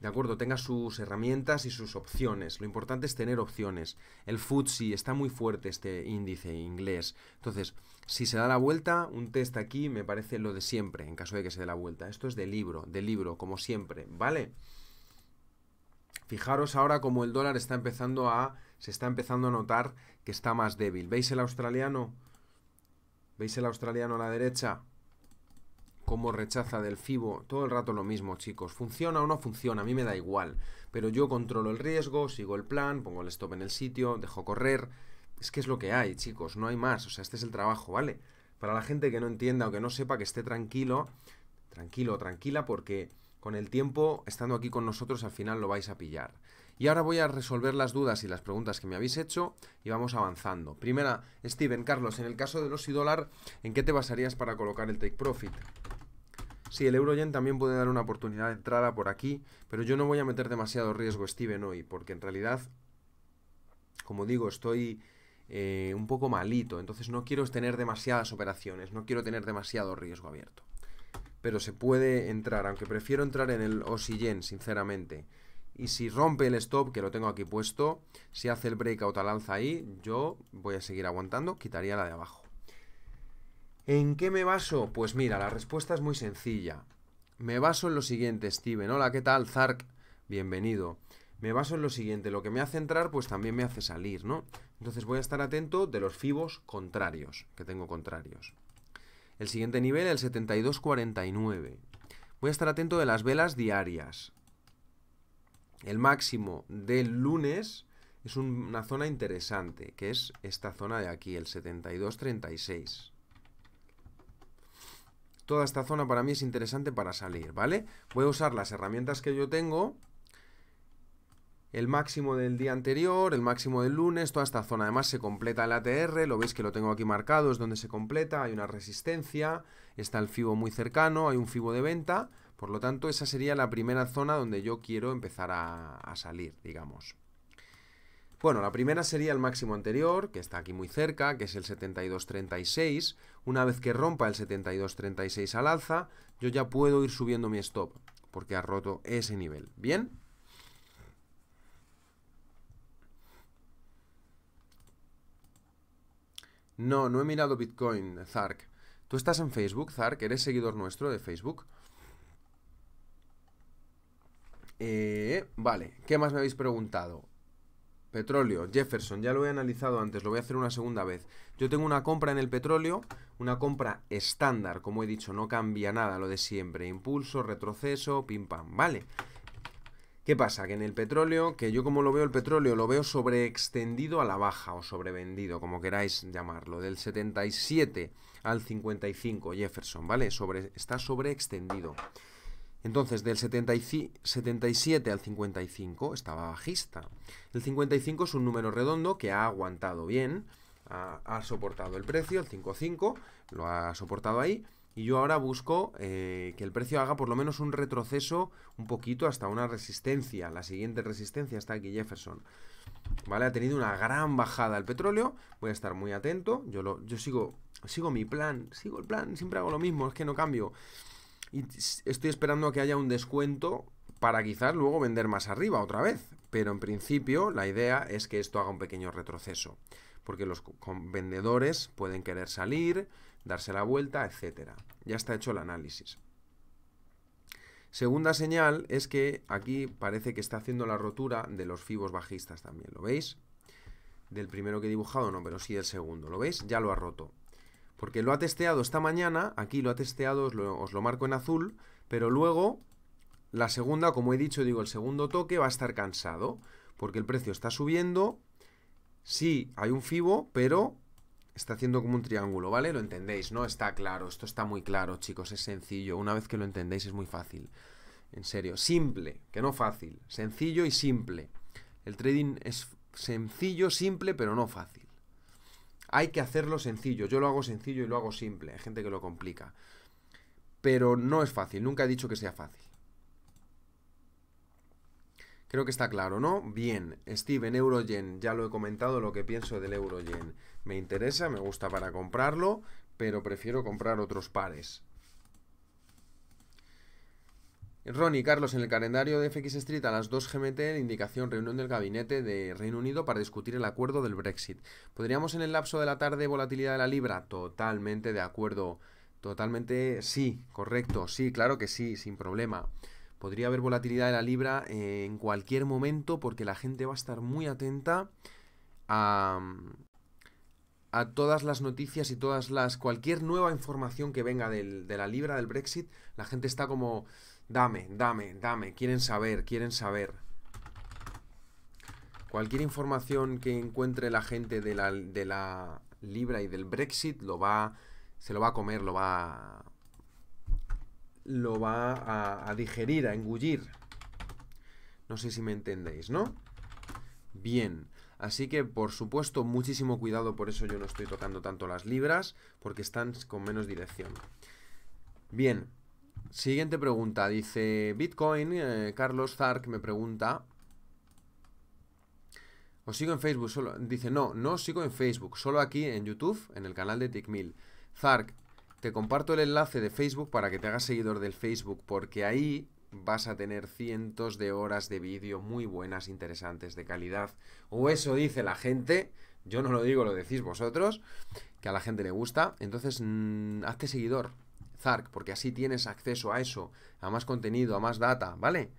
De acuerdo, tenga sus herramientas y sus opciones. Lo importante es tener opciones. El FTSE está muy fuerte este índice inglés. Entonces, si se da la vuelta, un test aquí me parece lo de siempre, en caso de que se dé la vuelta. Esto es de libro, de libro, como siempre, ¿vale? vale Fijaros ahora como el dólar está empezando a se está empezando a notar que está más débil. ¿Veis el australiano? ¿Veis el australiano a la derecha? Cómo rechaza del FIBO. Todo el rato lo mismo, chicos. ¿Funciona o no funciona? A mí me da igual. Pero yo controlo el riesgo, sigo el plan, pongo el stop en el sitio, dejo correr. Es que es lo que hay, chicos. No hay más. O sea, este es el trabajo, ¿vale? Para la gente que no entienda o que no sepa, que esté tranquilo. Tranquilo, tranquila, porque con el tiempo, estando aquí con nosotros, al final lo vais a pillar. Y ahora voy a resolver las dudas y las preguntas que me habéis hecho y vamos avanzando. Primera, Steven, Carlos, en el caso de los y dólar, ¿en qué te basarías para colocar el take profit? Sí, el euro yen también puede dar una oportunidad de entrada por aquí, pero yo no voy a meter demasiado riesgo, Steven, hoy, porque en realidad, como digo, estoy eh, un poco malito, entonces no quiero tener demasiadas operaciones, no quiero tener demasiado riesgo abierto pero se puede entrar, aunque prefiero entrar en el Oxygen, sinceramente. Y si rompe el stop, que lo tengo aquí puesto, si hace el breakout al alza ahí, yo voy a seguir aguantando, quitaría la de abajo. ¿En qué me baso? Pues mira, la respuesta es muy sencilla. Me baso en lo siguiente, Steven. Hola, ¿qué tal? Zark, bienvenido. Me baso en lo siguiente, lo que me hace entrar, pues también me hace salir, ¿no? Entonces voy a estar atento de los fibos contrarios, que tengo contrarios. El siguiente nivel, el 7249. Voy a estar atento de las velas diarias. El máximo del lunes es una zona interesante, que es esta zona de aquí, el 7236. Toda esta zona para mí es interesante para salir, ¿vale? Voy a usar las herramientas que yo tengo el máximo del día anterior, el máximo del lunes, toda esta zona. Además se completa el ATR, lo veis que lo tengo aquí marcado, es donde se completa, hay una resistencia, está el FIBO muy cercano, hay un FIBO de venta, por lo tanto esa sería la primera zona donde yo quiero empezar a, salir, digamos. Bueno, la primera sería el máximo anterior, que está aquí muy cerca, que es el 72.36. Una vez que rompa el 72.36 al alza, yo ya puedo ir subiendo mi stop, porque ha roto ese nivel. ¿Bien? No, no he mirado Bitcoin, Zark. ¿Tú estás en Facebook, Zark? ¿Eres seguidor nuestro de Facebook? Eh, vale, ¿qué más me habéis preguntado? Petróleo, Jefferson, ya lo he analizado antes, lo voy a hacer una segunda vez. Yo tengo una compra en el petróleo, una compra estándar, como he dicho, no cambia nada, lo de siempre, impulso, retroceso, pim pam, vale. ¿Qué pasa? Que en el petróleo, que yo como lo veo el petróleo, lo veo sobreextendido a la baja o sobrevendido, como queráis llamarlo, del 77 al 55 Jefferson, ¿vale? Sobre, está sobreextendido. Entonces, del 77 al 55 estaba bajista. El 55 es un número redondo que ha aguantado bien, ha, ha soportado el precio, el 5,5, lo ha soportado ahí. Y yo ahora busco eh, que el precio haga por lo menos un retroceso un poquito hasta una resistencia. La siguiente resistencia está aquí, Jefferson. ¿Vale? Ha tenido una gran bajada el petróleo. Voy a estar muy atento. Yo, lo, yo sigo, sigo mi plan. Sigo el plan. Siempre hago lo mismo. Es que no cambio. Y estoy esperando a que haya un descuento para quizás luego vender más arriba otra vez. Pero en principio la idea es que esto haga un pequeño retroceso. Porque los vendedores pueden querer salir darse la vuelta, etcétera Ya está hecho el análisis. Segunda señal es que aquí parece que está haciendo la rotura de los fibos bajistas también, ¿lo veis? Del primero que he dibujado no, pero sí del segundo, ¿lo veis? Ya lo ha roto. Porque lo ha testeado esta mañana, aquí lo ha testeado, os lo, os lo marco en azul, pero luego la segunda, como he dicho, digo, el segundo toque va a estar cansado, porque el precio está subiendo, sí hay un FIBO, pero está haciendo como un triángulo, ¿vale? Lo entendéis, ¿no? Está claro, esto está muy claro, chicos, es sencillo. Una vez que lo entendéis es muy fácil. En serio, simple, que no fácil, sencillo y simple. El trading es sencillo, simple, pero no fácil. Hay que hacerlo sencillo. Yo lo hago sencillo y lo hago simple. Hay gente que lo complica. Pero no es fácil, nunca he dicho que sea fácil. Creo que está claro, ¿no? Bien, Steven, Eurogen, ya lo he comentado lo que pienso del Eurogen. Me interesa, me gusta para comprarlo, pero prefiero comprar otros pares. Ronnie, Carlos, en el calendario de FX Street a las 2 GMT, indicación reunión del gabinete de Reino Unido para discutir el acuerdo del Brexit. ¿Podríamos en el lapso de la tarde volatilidad de la libra? Totalmente de acuerdo. Totalmente sí, correcto, sí, claro que sí, sin problema. Podría haber volatilidad de la libra eh, en cualquier momento porque la gente va a estar muy atenta a, todas las noticias y todas las. cualquier nueva información que venga de la libra, del Brexit, la gente está como. dame, dame, dame, quieren saber, quieren saber. Cualquier información que encuentre la gente de la, libra y del Brexit lo va. se lo va a comer, lo va. a lo va a, digerir, a engullir. No sé si me entendéis, ¿no? Bien. Así que, por supuesto, muchísimo cuidado, por eso yo no estoy tocando tanto las libras, porque están con menos dirección. Bien, siguiente pregunta. Dice Bitcoin, eh, Carlos Zark me pregunta... ¿Os sigo en Facebook solo? Dice, no, no os sigo en Facebook, solo aquí en YouTube, en el canal de Tickmill. Zark, te comparto el enlace de Facebook para que te hagas seguidor del Facebook, porque ahí vas a tener cientos de horas de vídeo muy buenas, interesantes, de calidad. O eso dice la gente. Yo no lo digo, lo decís vosotros, que a la gente le gusta. Entonces, mm, hazte seguidor, Zark, porque así tienes acceso a eso, a más contenido, a más data, ¿vale?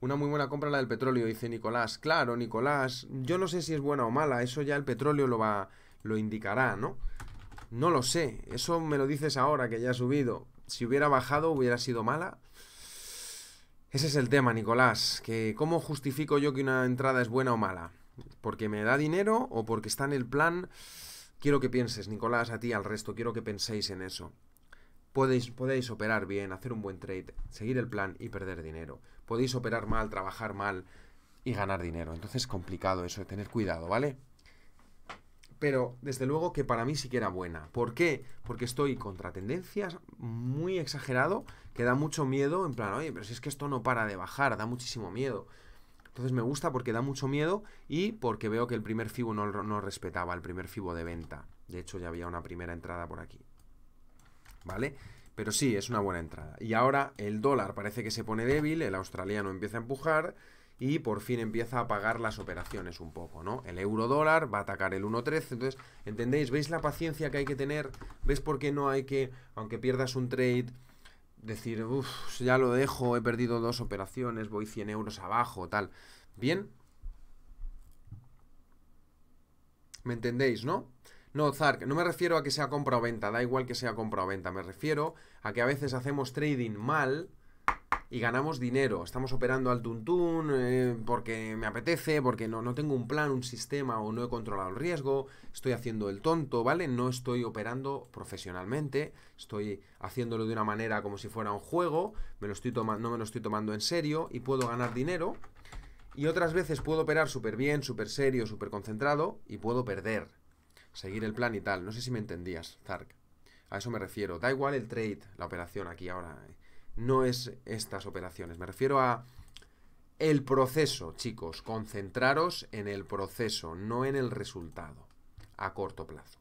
Una muy buena compra la del petróleo, dice Nicolás. Claro, Nicolás, yo no sé si es buena o mala, eso ya el petróleo lo va lo indicará, ¿no? No lo sé. Eso me lo dices ahora que ya ha subido. Si hubiera bajado, hubiera sido mala. Ese es el tema, Nicolás. Que ¿Cómo justifico yo que una entrada es buena o mala? ¿Porque me da dinero o porque está en el plan? Quiero que pienses, Nicolás, a ti, al resto, quiero que penséis en eso. Podéis, podéis operar bien, hacer un buen trade, seguir el plan y perder dinero. Podéis operar mal, trabajar mal y ganar dinero. Entonces es complicado eso, de tener cuidado, ¿vale? pero desde luego que para mí sí que era buena. ¿Por qué? Porque estoy contra tendencias muy exagerado, que da mucho miedo, en plan, oye, pero si es que esto no para de bajar, da muchísimo miedo. Entonces me gusta porque da mucho miedo y porque veo que el primer FIBO no, no respetaba, el primer FIBO de venta. De hecho ya había una primera entrada por aquí. ¿Vale? Pero sí, es una buena entrada. Y ahora el dólar parece que se pone débil, el australiano empieza a empujar y por fin empieza a pagar las operaciones un poco, ¿no? El euro dólar va a atacar el 1.13, entonces, ¿entendéis? ¿Veis la paciencia que hay que tener? ¿Veis por qué no hay que, aunque pierdas un trade, decir, uff, ya lo dejo, he perdido dos operaciones, voy 100 euros abajo, tal? ¿Bien? ¿Me entendéis, no? No, Zark, no me refiero a que sea compra o venta, da igual que sea compra o venta, me refiero a que a veces hacemos trading mal, y ganamos dinero. Estamos operando al tuntún eh, porque me apetece, porque no, tengo un plan, un sistema o no he controlado el riesgo, estoy haciendo el tonto, ¿vale? No estoy operando profesionalmente, estoy haciéndolo de una manera como si fuera un juego, me lo estoy no me lo estoy tomando en serio y puedo ganar dinero. Y otras veces puedo operar súper bien, súper serio, súper concentrado y puedo perder. Seguir el plan y tal. No sé si me entendías, Zark. A eso me refiero. Da igual el trade, la operación aquí ahora. Eh no es estas operaciones. Me refiero a el proceso, chicos. Concentraros en el proceso, no en el resultado a corto plazo.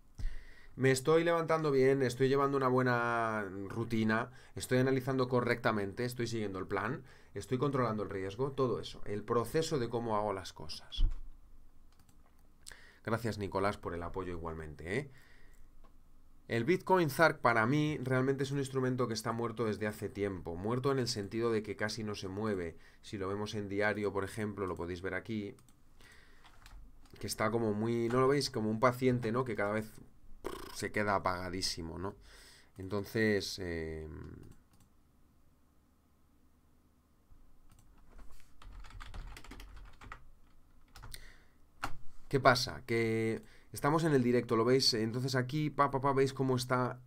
Me estoy levantando bien, estoy llevando una buena rutina, estoy analizando correctamente, estoy siguiendo el plan, estoy controlando el riesgo, todo eso. El proceso de cómo hago las cosas. Gracias Nicolás por el apoyo igualmente. ¿eh? El Bitcoin Zark para mí realmente es un instrumento que está muerto desde hace tiempo, muerto en el sentido de que casi no se mueve. Si lo vemos en diario, por ejemplo, lo podéis ver aquí, que está como muy, ¿no lo veis? Como un paciente, ¿no? Que cada vez se queda apagadísimo, ¿no? Entonces... Em, ¿Qué pasa? Que Estamos en el directo, lo veis. Entonces aquí, pa, pa, pa, veis cómo está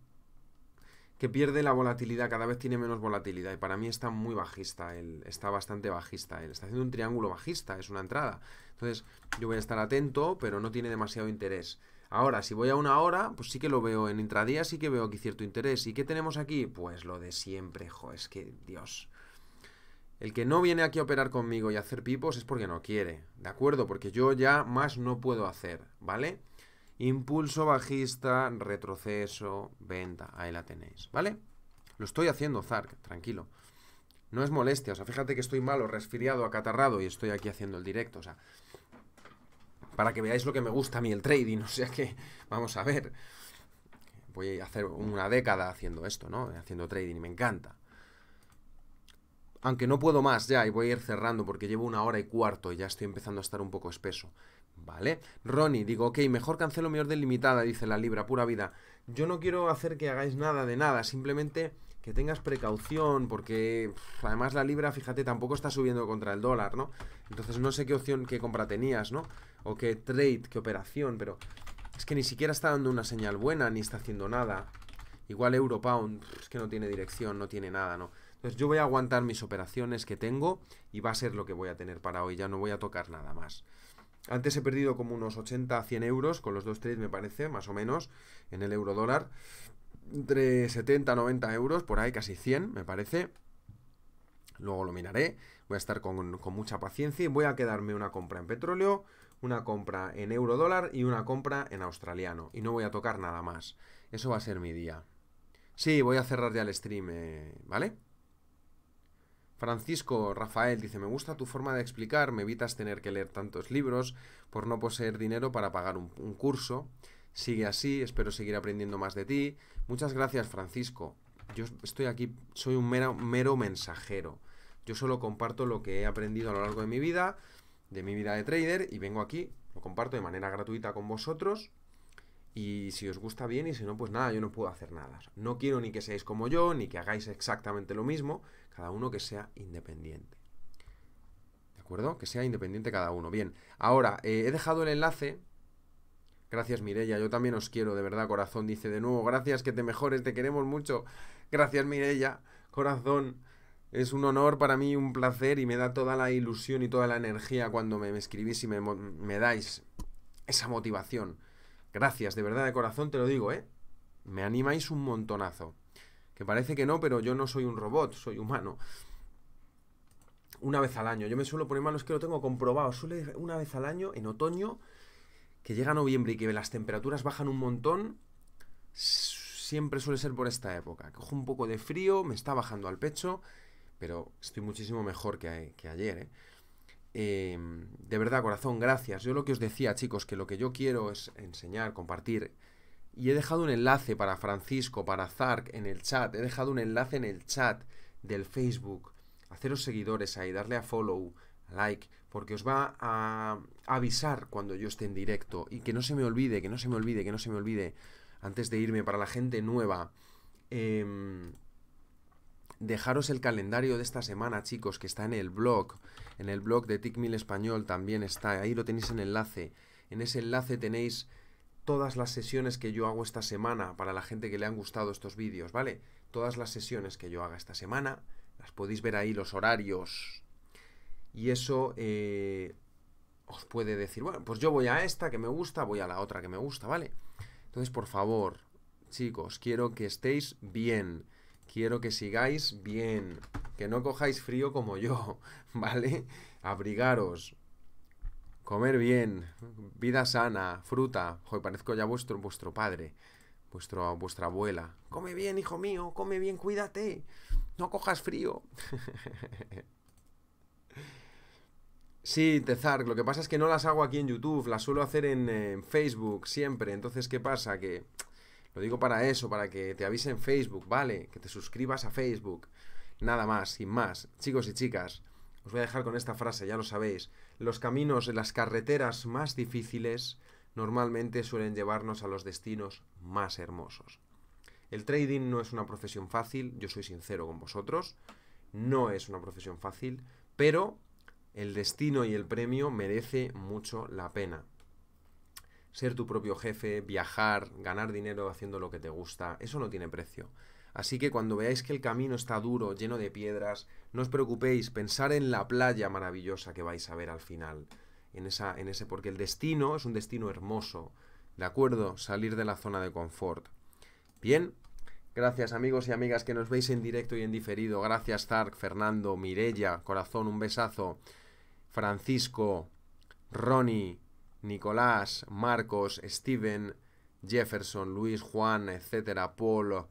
que pierde la volatilidad, cada vez tiene menos volatilidad y para mí está muy bajista, él está bastante bajista, él está haciendo un triángulo bajista, es una entrada. Entonces yo voy a estar atento, pero no tiene demasiado interés. Ahora, si voy a una hora, pues sí que lo veo en intradía, sí que veo aquí cierto interés. ¿Y qué tenemos aquí? Pues lo de siempre, jo, es que, Dios. El que no viene aquí a operar conmigo y a hacer pipos es porque no quiere, ¿de acuerdo? Porque yo ya más no puedo hacer, ¿vale? Impulso bajista, retroceso, venta. Ahí la tenéis, ¿vale? Lo estoy haciendo, Zark, tranquilo. No es molestia, o sea, fíjate que estoy malo, resfriado, acatarrado y estoy aquí haciendo el directo, o sea... Para que veáis lo que me gusta a mí el trading, o sea que... Vamos a ver. Voy a hacer una década haciendo esto, ¿no? Haciendo trading y me encanta aunque no puedo más ya y voy a ir cerrando porque llevo una hora y cuarto y ya estoy empezando a estar un poco espeso. ¿Vale? Ronnie, digo, ok, mejor cancelo mi orden limitada, dice la Libra, pura vida. Yo no quiero hacer que hagáis nada de nada, simplemente que tengas precaución, porque además la libra, fíjate, tampoco está subiendo contra el dólar, ¿no? Entonces no sé qué opción, qué compra tenías, ¿no? O qué trade, qué operación, pero es que ni siquiera está dando una señal buena, ni está haciendo nada. Igual euro pound, es que no tiene dirección, no tiene nada, ¿no? Entonces yo voy a aguantar mis operaciones que tengo y va a ser lo que voy a tener para hoy, ya no voy a tocar nada más. Antes he perdido como unos 80 a 100 euros con los dos trades, me parece, más o menos, en el euro dólar. Entre 70 90 euros, por ahí casi 100, me parece. Luego lo miraré. Voy a estar con, mucha paciencia y voy a quedarme una compra en petróleo, una compra en euro dólar y una compra en australiano. Y no voy a tocar nada más. Eso va a ser mi día. Sí, voy a cerrar ya el stream, eh, ¿vale? Francisco Rafael dice, me gusta tu forma de explicar, me evitas tener que leer tantos libros por no poseer dinero para pagar un, curso. Sigue así, espero seguir aprendiendo más de ti. Muchas gracias Francisco. Yo estoy aquí, soy un mero, mero mensajero. Yo solo comparto lo que he aprendido a lo largo de mi vida, de mi vida de trader, y vengo aquí, lo comparto de manera gratuita con vosotros y si os gusta bien y si no, pues nada, yo no puedo hacer nada. no quiero ni que seáis como yo, ni que hagáis exactamente lo mismo, cada uno que sea independiente. ¿De acuerdo? Que sea independiente cada uno. Bien, ahora eh, he dejado el enlace. Gracias Mirella, yo también os quiero, de verdad, corazón. Dice de nuevo, gracias, que te mejores, te queremos mucho. Gracias Mirella, corazón. Es un honor para mí, un placer y me da toda la ilusión y toda la energía cuando me, escribís y me, me dais esa motivación. Gracias, de verdad, de corazón te lo digo, ¿eh? Me animáis un montonazo. Que parece que no, pero yo no soy un robot, soy humano. Una vez al año. Yo me suelo poner manos que lo tengo comprobado. Suele una vez al año, en otoño, que llega noviembre y que las temperaturas bajan un montón, siempre suele ser por esta época. Cojo un poco de frío, me está bajando al pecho, pero estoy muchísimo mejor que, que ayer, ¿eh? Em, de verdad, corazón, gracias. Yo lo que os decía, chicos, que lo que yo quiero es enseñar, compartir. Y he dejado un enlace para Francisco, para Zark en el chat. He dejado un enlace en el chat del Facebook. Haceros seguidores ahí, darle a follow, like, porque os va a avisar cuando yo esté en directo. Y que no se me olvide, que no se me olvide, que no se me olvide, antes de irme, para la gente nueva. Em, dejaros el calendario de esta semana, chicos, que está en el blog en el blog de Tickmill Español también está, ahí lo tenéis en enlace. En ese enlace tenéis todas las sesiones que yo hago esta semana para la gente que le han gustado estos vídeos, ¿vale? Todas las sesiones que yo haga esta semana, las podéis ver ahí, los horarios. Y eso eh, os puede decir, bueno, pues yo voy a esta que me gusta, voy a la otra que me gusta, ¿vale? Entonces, por favor, chicos, quiero que estéis bien Quiero que sigáis bien, que no cojáis frío como yo, ¿vale? Abrigaros, comer bien, vida sana, fruta. Hoy parezco ya vuestro, vuestro padre, vuestro, vuestra abuela. Come bien, hijo mío, come bien, cuídate. No cojas frío. sí, Tezar, lo que pasa es que no las hago aquí en YouTube, las suelo hacer en Facebook siempre. Entonces, ¿qué pasa? Que lo digo para eso, para que te avisen Facebook, ¿vale? Que te suscribas a Facebook. Nada más, sin más. Chicos y chicas, os voy a dejar con esta frase, ya lo sabéis. Los caminos, las carreteras más difíciles normalmente suelen llevarnos a los destinos más hermosos. El trading no es una profesión fácil, yo soy sincero con vosotros, no es una profesión fácil, pero el destino y el premio merece mucho la pena ser tu propio jefe, viajar, ganar dinero haciendo lo que te gusta, eso no tiene precio. Así que cuando veáis que el camino está duro, lleno de piedras, no os preocupéis, pensar en la playa maravillosa que vais a ver al final. En, esa, en ese, porque el destino es un destino hermoso. ¿De acuerdo? Salir de la zona de confort. Bien, Gracias amigos y amigas que nos veis en directo y en diferido. Gracias Tark, Fernando, Mirella, Corazón, un besazo. Francisco, Ronnie, Nicolás, Marcos, Steven, Jefferson, Luis, Juan, etcétera, Paul,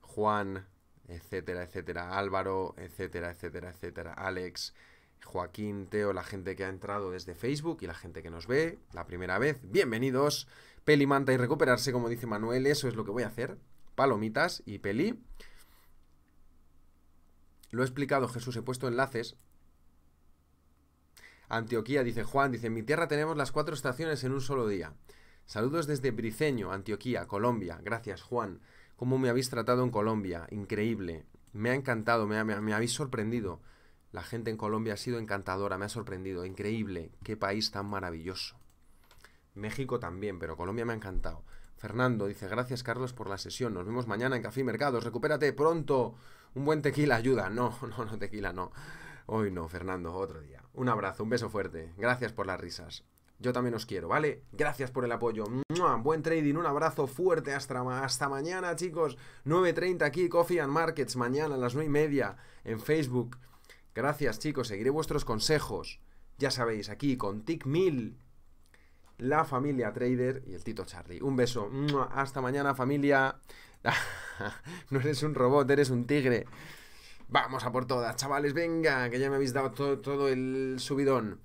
Juan, etcétera, etcétera, Álvaro, etcétera, etcétera, etcétera, Alex, Joaquín, Teo, la gente que ha entrado desde Facebook y la gente que nos ve la primera vez. Bienvenidos. Peli, manta y recuperarse, como dice Manuel, eso es lo que voy a hacer. Palomitas y peli. Lo he explicado, Jesús, he puesto enlaces Antioquía, dice Juan, dice, en mi tierra tenemos las cuatro estaciones en un solo día. Saludos desde Briceño, Antioquía, Colombia. Gracias, Juan. ¿Cómo me habéis tratado en Colombia? Increíble. Me ha encantado, me, me, habéis sorprendido. La gente en Colombia ha sido encantadora, me ha sorprendido. Increíble. Qué país tan maravilloso. México también, pero Colombia me ha encantado. Fernando dice, gracias Carlos por la sesión. Nos vemos mañana en Café y Mercados. Recupérate pronto. Un buen tequila ayuda. No, no, no, tequila no. Hoy no, Fernando, otro día. Un abrazo, un beso fuerte. Gracias por las risas. Yo también os quiero, ¿vale? Gracias por el apoyo. Buen trading, un abrazo fuerte. Hasta, mañana, chicos. 9.30 aquí, Coffee and Markets. Mañana a las 9 y media en Facebook. Gracias, chicos. Seguiré vuestros consejos. Ya sabéis, aquí con tic la familia Trader y el Tito Charlie. Un beso. Hasta mañana, familia. no eres un robot, eres un tigre. Vamos a por todas, chavales, venga, que ya me habéis dado todo, el subidón.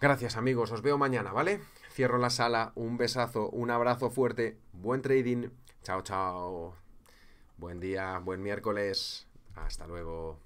Gracias amigos, os veo mañana, ¿vale? Cierro la sala, un besazo, un abrazo fuerte, buen trading, chao, chao. Buen día, buen miércoles, hasta luego.